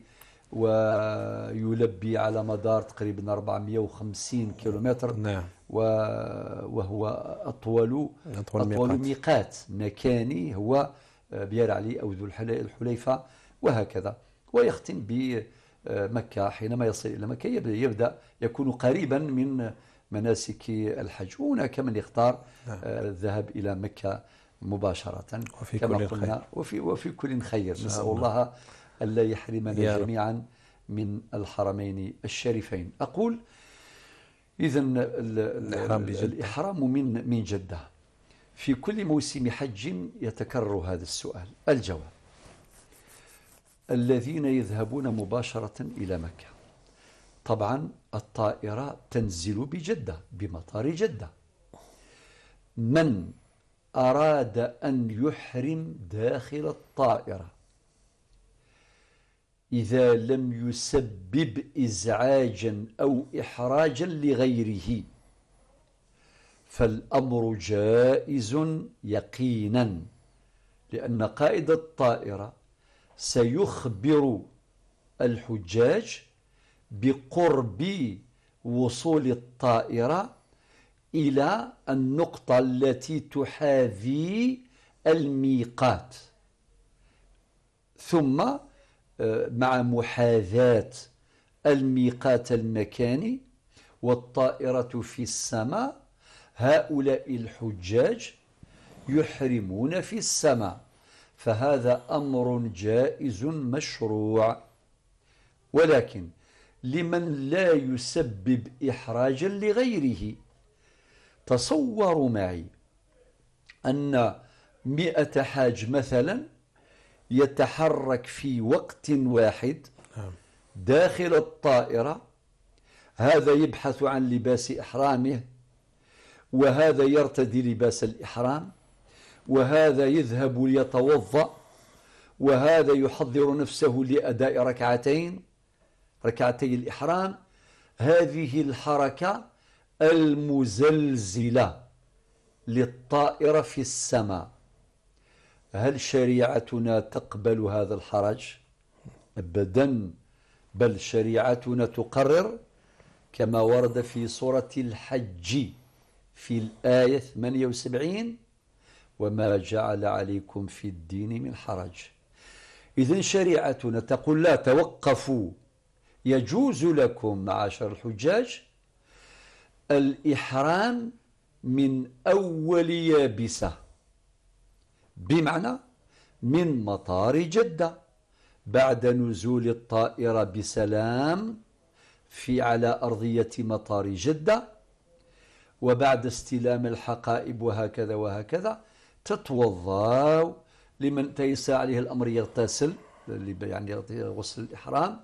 ويلبي على مدار تقريبا 450 كيلومتر نعم وهو أطول أطول, أطول ميقات. ميقات مكاني هو آه، بيار علي أو ذو الحليفة وهكذا ويختم بمكة آه، حينما يصل إلى مكة يبدأ يكون قريبا من مناسك الحج هناك من يختار نعم. الذهاب إلى مكة مباشرة وفي كما كل قلنا خير. وفي وفي كل خير نسأل نعم. الله ألا يحرمنا جميعا من الحرمين الشريفين أقول إذا الإحرام, الإحرام من من جدة في كل موسم حج يتكرر هذا السؤال الجواب الذين يذهبون مباشرة إلى مكة طبعا الطائرة تنزل بجدة بمطار جدة من أراد أن يحرم داخل الطائرة إذا لم يسبب إزعاجا أو إحراجا لغيره فالأمر جائز يقينا لأن قائد الطائرة سيخبر الحجاج بقرب وصول الطائرة إلى النقطة التي تحاذي الميقات ثم آه، مع محاذاة الميقات المكاني والطائرة في السماء هؤلاء الحجاج يحرمون في السماء فهذا أمر جائز مشروع ولكن لمن لا يسبب إحراجا لغيره تصوروا معي أن مئة حاج مثلا يتحرك في وقت واحد نعم. داخل الطائرة هذا يبحث عن لباس إحرامه وهذا يرتدي لباس الإحرام وهذا يذهب ليتوضأ وهذا يحضر نفسه لأداء ركعتين ركعتي الإحرام هذه الحركة المزلزلة للطائرة في السماء هل شريعتنا تقبل هذا الحرج؟ أبدا بل شريعتنا تقرر كما ورد في سورة الحج في الآية 78 وما جعل عليكم في الدين من حرج إذا شريعتنا تقول لا توقفوا يجوز لكم معاشر الحجاج الإحرام من أول يابسة بمعنى من مطار جدة بعد نزول الطائرة بسلام في على أرضية مطار جدة وبعد استلام الحقائب وهكذا وهكذا تتوضا لمن تيسى عليه الأمر يغتسل يعني غسل الإحرام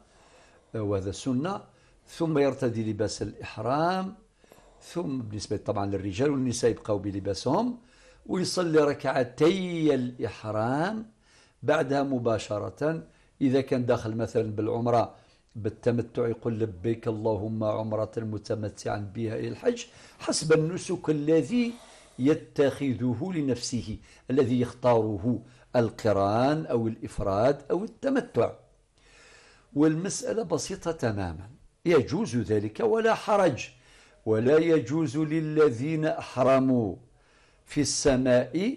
آه، وهذا سنة ثم يرتدي لباس الإحرام ثم بالنسبة طبعا للرجال والنساء يبقوا بلباسهم ويصلي ركعتي الإحرام بعدها مباشرة إذا كان داخل مثلا بالعمرة بالتمتع يقول لبيك اللهم عمرة متمتعا بها إلى الحج حسب النسك الذي يتخذه لنفسه الذي يختاره القران أو الإفراد أو التمتع والمسألة بسيطة تماما يجوز ذلك ولا حرج ولا يجوز للذين أحرموا في السماء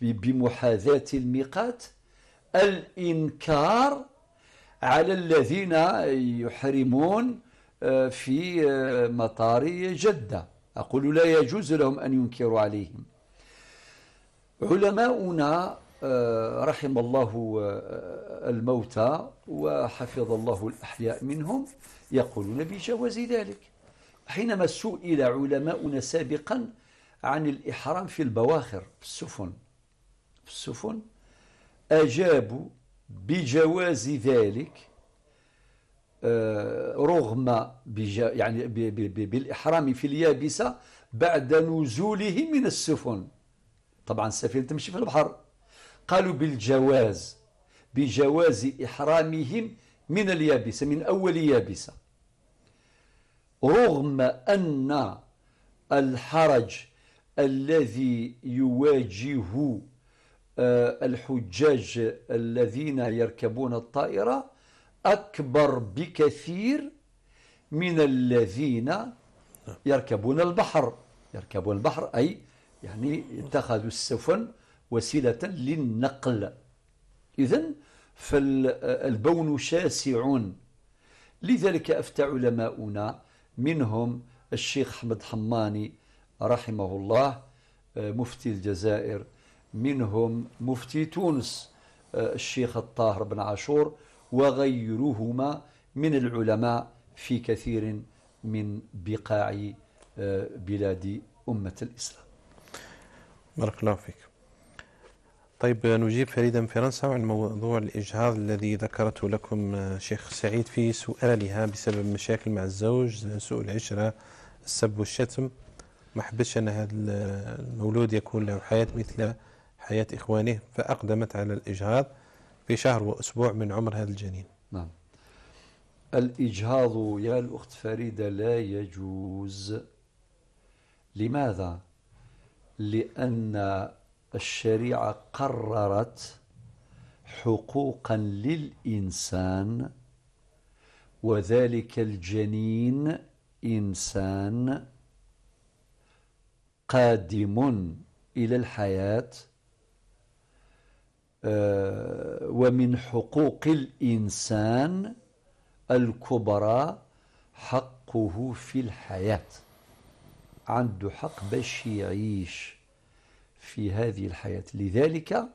بمحاذاة الميقات الإنكار على الذين يحرمون آه، في آه، مطار جدة أقول لا يجوز لهم أن ينكروا عليهم علماؤنا آه، رحم الله الموتى وحفظ الله الأحياء منهم يقولون بجواز ذلك حينما سئل علماؤنا سابقا عن الإحرام في البواخر في السفن في السفن أجابوا بجواز ذلك آه، رغم يعني بالإحرام في اليابسة بعد نزوله من السفن طبعا السفينة تمشي في البحر قالوا بالجواز بجواز إحرامهم من اليابسة من أول يابسة رغم أن الحرج الذي يواجه آه، الحجاج الذين يركبون الطائرة أكبر بكثير من الذين يركبون البحر يركبون البحر أي يعني اتخذوا السفن وسيلة للنقل إذا فالبون شاسع لذلك أفتى علماؤنا منهم الشيخ أحمد حماني رحمه الله آه، مفتي الجزائر منهم مفتي تونس آه، الشيخ الطاهر بن عاشور وغيرهما من العلماء في كثير من بقاع آه، بلاد أمة الإسلام بارك الله فيك طيب نجيب فريدا فرنسا عن موضوع الإجهاض الذي ذكرته لكم آه، شيخ سعيد في سؤالها بسبب مشاكل مع الزوج سوء العشرة السب والشتم ما حبش أن هذا المولود يكون له حياة مثل حياة إخوانه فأقدمت على الإجهاض في شهر وأسبوع من عمر هذا الجنين نعم الإجهاض يا الأخت فريدة لا يجوز لماذا؟ لأن الشريعة قررت حقوقا للإنسان وذلك الجنين إنسان قادم إلى الحياة آه، ومن حقوق الإنسان الكبرى حقه في الحياة عنده حق باش يعيش في هذه الحياة لذلك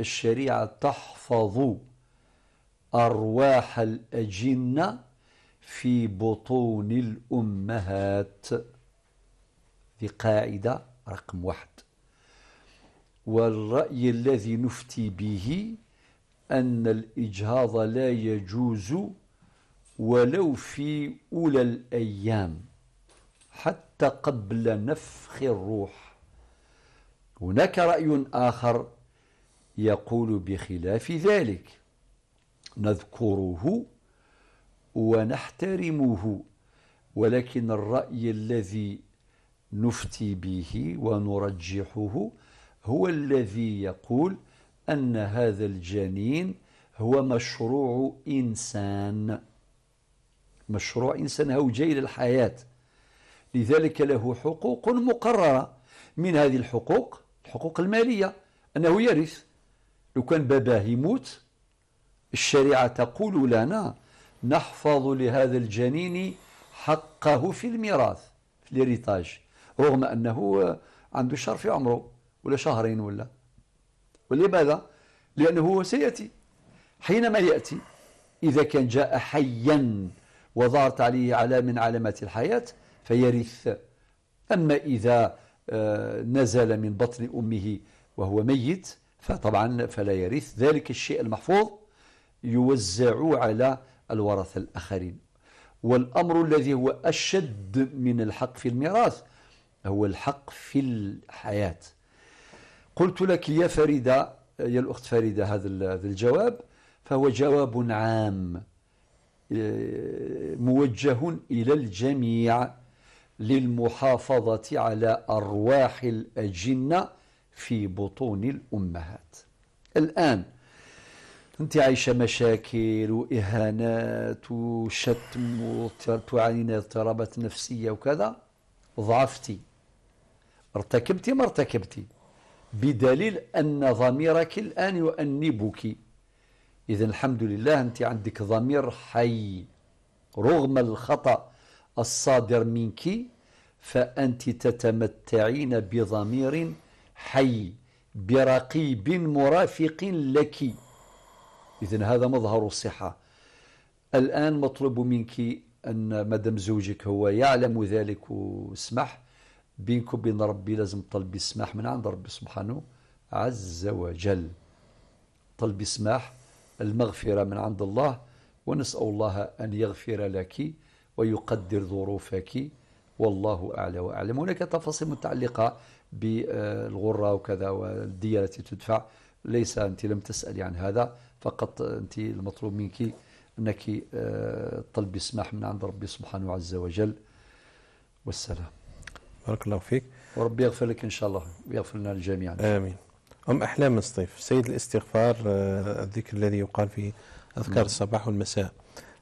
الشريعة تحفظ أرواح الأجنة في بطون الأمهات ذي قاعدة رقم واحد والرأي الذي نفتي به أن الإجهاض لا يجوز ولو في أولى الأيام حتى قبل نفخ الروح هناك رأي آخر يقول بخلاف ذلك نذكره ونحترمه ولكن الرأي الذي نفتي به ونرجحه هو الذي يقول أن هذا الجنين هو مشروع إنسان مشروع إنسان هو جاي للحياة لذلك له حقوق مقررة من هذه الحقوق الحقوق المالية أنه يرث لو كان باباه يموت الشريعة تقول لنا نحفظ لهذا الجنين حقه في الميراث في الهريتاج رغم أنه عنده شهر في عمره ولا شهرين ولا ولماذا؟ لأنه هو سيأتي حينما يأتي إذا كان جاء حيا وظهرت عليه علامة من علامات الحياة فيرث أما إذا آه، نزل من بطن أمه وهو ميت فطبعا فلا يرث ذلك الشيء المحفوظ يوزع على الورثة الآخرين والأمر الذي هو أشد من الحق في الميراث هو الحق في الحياة قلت لك يا فريدة يا الأخت فريدة هذا الجواب فهو جواب عام آه، موجه إلى الجميع للمحافظة على أرواح الأجنة في بطون الأمهات الآن أنت عايشة مشاكل وإهانات وشتم وتعانين اضطرابات نفسية وكذا ضعفتي ارتكبتي ما ارتكبتي بدليل أن ضميرك الآن يؤنبك إذا الحمد لله أنت عندك ضمير حي رغم الخطأ الصادر منك فأنت تتمتعين بضمير حي برقيب مرافق لك إذن هذا مظهر الصحة الآن مطلوب منك أن مدام زوجك هو يعلم ذلك وسمح بينك وبين ربي لازم طلب السماح من عند ربي سبحانه عز وجل طلبي السماح المغفرة من عند الله ونسأل الله أن يغفر لك ويقدر ظروفك والله أعلى وأعلم هناك تفاصيل متعلقة بالغرة وكذا والدية التي تدفع ليس أنت لم تسألي عن هذا فقط أنت المطلوب منك أنك تطلبي آه، السماح من عند ربي سبحانه عز وجل والسلام بارك الله فيك وربي يغفر لك إن شاء الله ويغفر لنا الجميع آمين أم أحلام الصيف سيد الاستغفار آه، الذكر الذي يقال في أذكار نعم. الصباح والمساء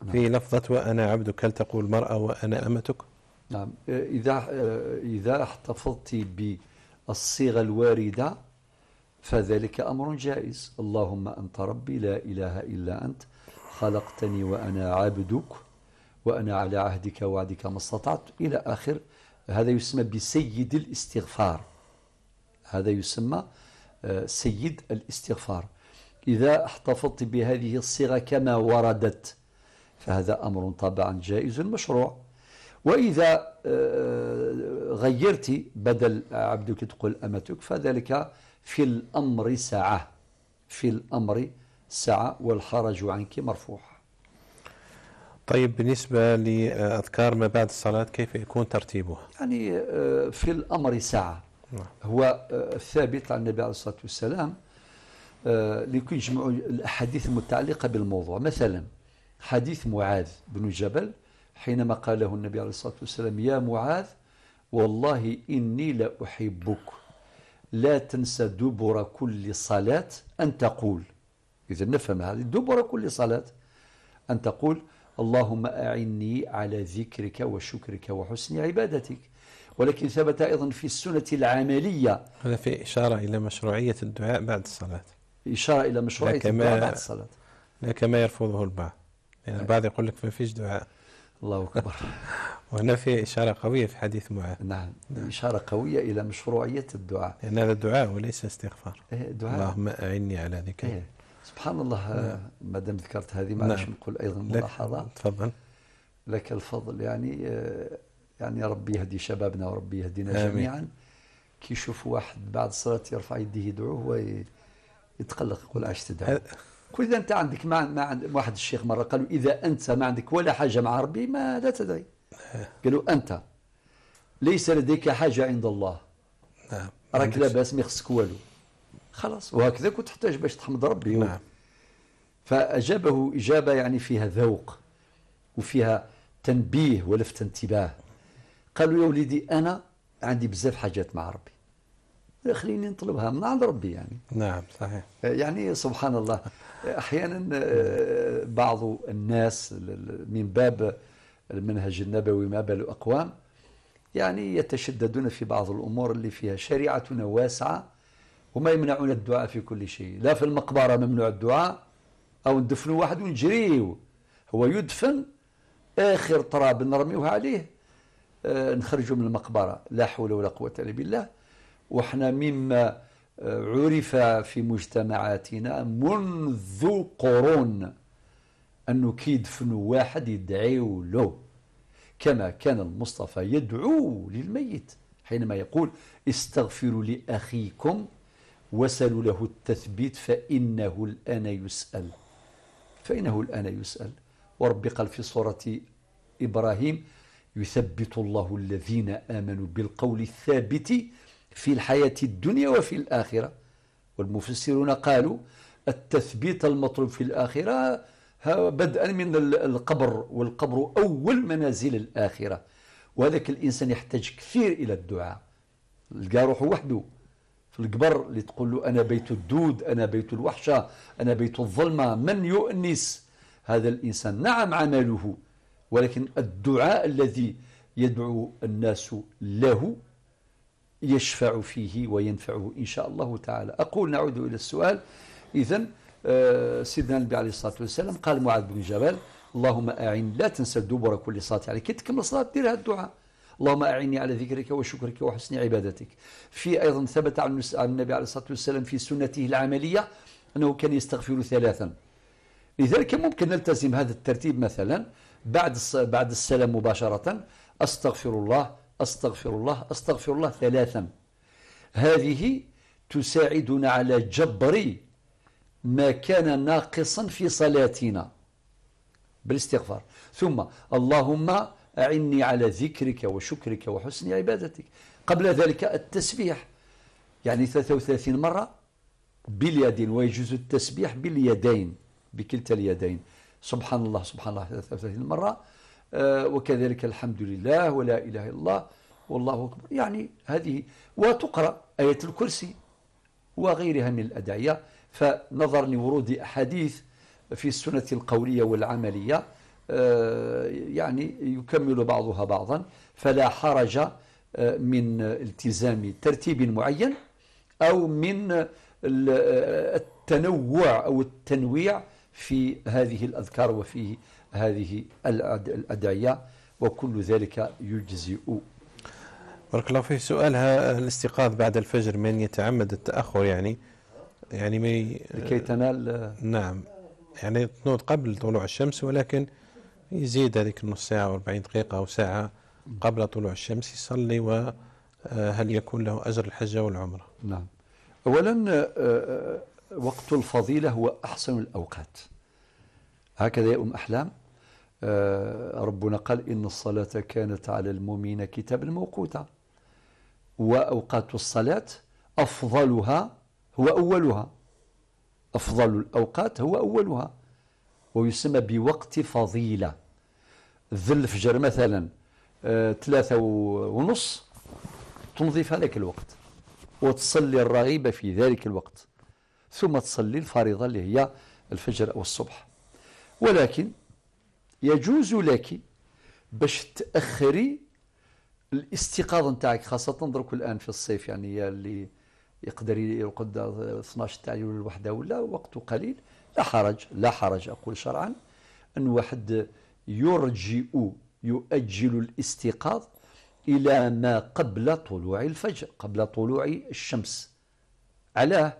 نعم. في لفظة وأنا عبدك هل تقول المرأة وأنا أمتك نعم إذا إذا احتفظت بالصيغة الواردة فذلك أمر جائز اللهم أنت ربي لا إله إلا أنت خلقتني وأنا عبدك وأنا على عهدك وعدك ما استطعت إلى آخر هذا يسمى بسيد الاستغفار هذا يسمى آه، سيد الاستغفار إذا احتفظت بهذه الصيغة كما وردت فهذا أمر طبعا جائز مشروع وإذا آه، غيرت بدل عبدك تقول أمتك فذلك في الأمر ساعة في الأمر ساعة والحرج عنك مرفوع طيب بالنسبة لأذكار ما بعد الصلاة كيف يكون ترتيبها يعني آه، في الأمر ساعة نعم. هو آه، ثابت عن النبي عليه الصلاة والسلام لكي يجمع الأحاديث المتعلقة بالموضوع مثلا حديث معاذ بن جبل حينما قاله النبي عليه الصلاة والسلام يا معاذ والله إني لأحبك لا تنسى دبر كل صلاة أن تقول إذا نفهم هذه دبر كل صلاة أن تقول اللهم أعني على ذكرك وشكرك وحسن عبادتك ولكن ثبت أيضا في السنة العملية هذا في إشارة إلى مشروعية الدعاء بعد الصلاة إشارة إلى مشروعية الدعاء بعد الصلاة لا كما يرفضه البعض يعني البعض إيه. يقول لك ما فيش دعاء الله أكبر وهنا في إشارة قوية في حديث معاذ نعم. نعم إشارة قوية إلى مشروعية الدعاء يعني هذا دعاء وليس استغفار إيه دعاء اللهم أعني على ذلك إيه. سبحان الله نعم. ما دام ذكرت هذه معلش نعم. نقول أيضا ملاحظة تفضل لك الفضل يعني آه، يعني ربي يهدي شبابنا وربي يهدينا جميعا كي يشوف واحد بعد الصلاة يرفع يديه يدعوه ويتقلق يقول عاش تدعو كل انت عندك ما, ما عند واحد الشيخ مره قال اذا انت ما عندك ولا حاجه مع ربي ما لا تدعي قالوا انت ليس لديك حاجه عند الله نعم راك لاباس ما يخصك والو خلاص وهكذا كنت تحتاج باش تحمد ربي نعم فاجابه اجابه يعني فيها ذوق وفيها تنبيه ولفت انتباه قالوا يا وليدي انا عندي بزاف حاجات مع ربي خليني نطلبها من عند ربي يعني نعم صحيح يعني سبحان الله احيانا آه، نعم. بعض الناس من باب المنهج النبوي ما بال اقوام يعني يتشددون في بعض الامور اللي فيها شريعتنا واسعه وما يمنعون الدعاء في كل شيء لا في المقبره ممنوع الدعاء او ندفنوا واحد ونجريو هو يدفن اخر تراب نرميوه عليه آه نخرجوا من المقبره لا حول ولا قوه الا بالله وحنا مما عرف في مجتمعاتنا منذ قرون أنه كي يدفنوا واحد يدعيوا له كما كان المصطفى يدعو للميت حينما يقول استغفروا لأخيكم وسلوا له التثبيت فإنه الآن يسأل فإنه الآن يسأل ورب قال في سورة إبراهيم يثبت الله الذين آمنوا بالقول الثابت في الحياة الدنيا وفي الآخرة والمفسرون قالوا التثبيت المطلوب في الآخرة بدءا من القبر والقبر أول منازل الآخرة وهذاك الإنسان يحتاج كثير إلى الدعاء لقى روحه وحده في القبر اللي تقول له أنا بيت الدود أنا بيت الوحشة أنا بيت الظلمة من يؤنس هذا الإنسان نعم عمله ولكن الدعاء الذي يدعو الناس له يشفع فيه وينفعه إن شاء الله تعالى أقول نعود إلى السؤال إذا آه، سيدنا النبي عليه الصلاة والسلام قال معاذ بن جبل اللهم أعين لا تنسى دبر كل صلاة عليك تكمل صلاة دير الدعاء اللهم أعيني على ذكرك وشكرك وحسن عبادتك في أيضا ثبت عن النبي عليه الصلاة والسلام في سنته العملية أنه كان يستغفر ثلاثا لذلك ممكن نلتزم هذا الترتيب مثلا بعد بعد السلام مباشرة أستغفر الله أستغفر الله أستغفر الله ثلاثا هذه تساعدنا على جبر ما كان ناقصا في صلاتنا بالاستغفار ثم اللهم أعني على ذكرك وشكرك وحسن عبادتك قبل ذلك التسبيح يعني 33 مرة باليدين ويجوز التسبيح باليدين بكلتا اليدين سبحان الله سبحان الله 33 مرة آه، وكذلك الحمد لله ولا إله إلا الله والله أكبر يعني هذه وتقرأ آية الكرسي وغيرها من الأدعية فنظر لورود أحاديث في السنة القولية والعملية آه، يعني يكمل بعضها بعضا فلا حرج آه، من التزام ترتيب معين أو من التنوع أو التنويع في هذه الأذكار وفي هذه الأدعية وكل ذلك يجزئ بارك الله فيك سؤالها الاستيقاظ بعد الفجر من يتعمد التأخر يعني يعني مي لكي تنال نعم يعني تنوض قبل طلوع الشمس ولكن يزيد هذيك نص ساعة و40 دقيقة أو ساعة قبل طلوع الشمس يصلي وهل آه، يكون له أجر الحجة والعمرة نعم أولا آه، آه، وقت الفضيلة هو أحسن الأوقات هكذا يا أم أحلام آه، ربنا قال إن الصلاة كانت على المؤمنين كتابا موقوتا وأوقات الصلاة أفضلها هو أولها أفضل الأوقات هو أولها ويسمى بوقت فضيلة ذي الفجر مثلا آه، ثلاثة ونص تنظف ذلك الوقت وتصلي الرغيبة في ذلك الوقت ثم تصلي الفريضة اللي هي الفجر أو الصبح ولكن يجوز لك باش تاخري الاستيقاظ نتاعك خاصه درك الان في الصيف يعني اللي يقدر يرقد 12 تاع ولا وحده ولا وقت قليل لا حرج لا حرج اقول شرعا ان واحد يرجئ يؤجل الاستيقاظ الى ما قبل طلوع الفجر قبل طلوع الشمس علاه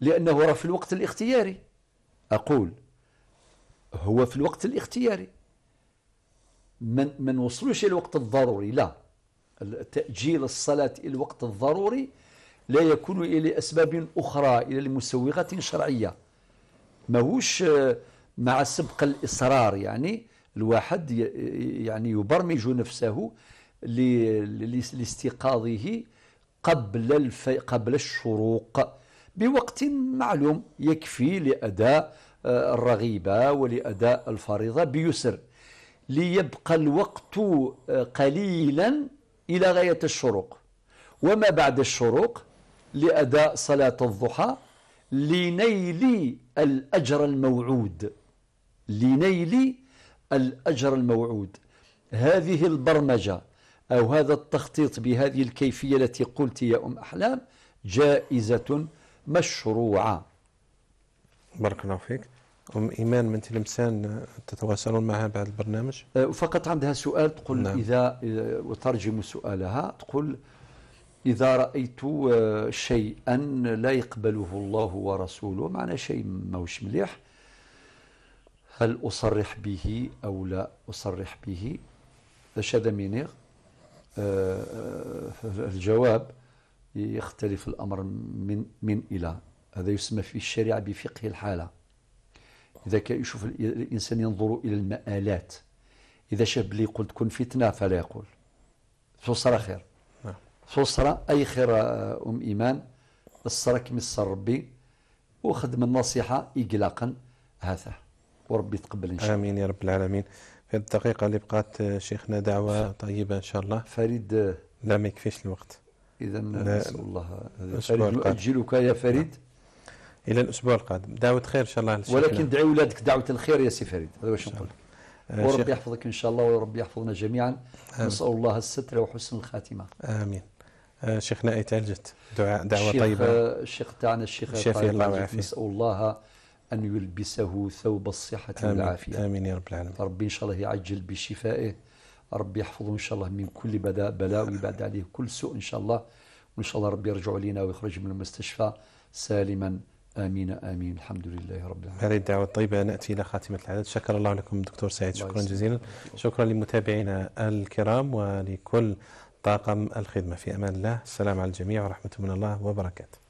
لانه راه في الوقت الاختياري اقول هو في الوقت الاختياري من ما نوصلوش الوقت الضروري لا تأجيل الصلاة إلى الوقت الضروري لا يكون إلى أسباب أخرى إلى لمسوغات شرعية ماهوش آه، مع سبق الإصرار يعني الواحد يعني يبرمج نفسه لاستيقاظه قبل الف... قبل الشروق بوقت معلوم يكفي لأداء الرغيبة ولأداء الفريضة بيسر ليبقى الوقت آه، قليلا إلى غاية الشروق وما بعد الشروق لأداء صلاة الضحى لنيل الأجر الموعود لنيل الأجر الموعود هذه البرمجة أو هذا التخطيط بهذه الكيفية التي قلت يا أم أحلام جائزة مشروعة بارك الله فيك أم إيمان من تلمسان تتواصلون معها بعد البرنامج أه، فقط عندها سؤال تقول نعم. إذا وترجم سؤالها تقول إذا رأيت أه، شيئا لا يقبله الله ورسوله معنى شيء ماهوش مليح هل أصرح به أو لا أصرح به هذا أه، مينيغ الجواب يختلف الأمر من, من إلى هذا يسمى في الشريعة بفقه الحالة إذا كان يشوف الإنسان ينظر إلى المآلات إذا شاب لي قلت كن فتنة فلا يقول سوسرة خير نعم. سوسرة أي خير آه، أم إيمان السرة كم السر ربي وخدم النصيحة إقلاقا هذا وربي يتقبل إن شاء الله آمين يا رب العالمين في الدقيقة اللي بقات آه، شيخنا دعوة طيبة إن شاء الله فريد لا ما يكفيش الوقت إذا نسأل الله أجلك نؤجلك يا فريد الى الاسبوع القادم دعوه خير ان شاء الله ولكن دعي اولادك دعوه الخير يا سي فريد هذا واش نقول آه، وربي يحفظك ان شاء الله وربي يحفظنا جميعا آمين. نسال الله الستر وحسن الخاتمه امين آه، شيخنا اي تعالجت دعاء دعوه الشيخ طيبه الشيخ آه، تاعنا الشيخ شافي الله ويعافيه نسال الله ان يلبسه ثوب الصحه آمين. والعافيه امين يا رب العالمين ربي ان شاء الله يعجل بشفائه ربي يحفظه ان شاء الله من كل بلاء ويبعد عليه كل سوء ان شاء الله وان شاء الله ربي يرجع لنا ويخرج من المستشفى سالما آمين آمين الحمد لله رب العالمين هذه الدعوة الطيبة نأتي إلى خاتمة العدد شكر الله لكم دكتور سعيد شكرا جزيلا شكرا لمتابعينا الكرام ولكل طاقم الخدمة في أمان الله السلام على الجميع ورحمة من الله وبركاته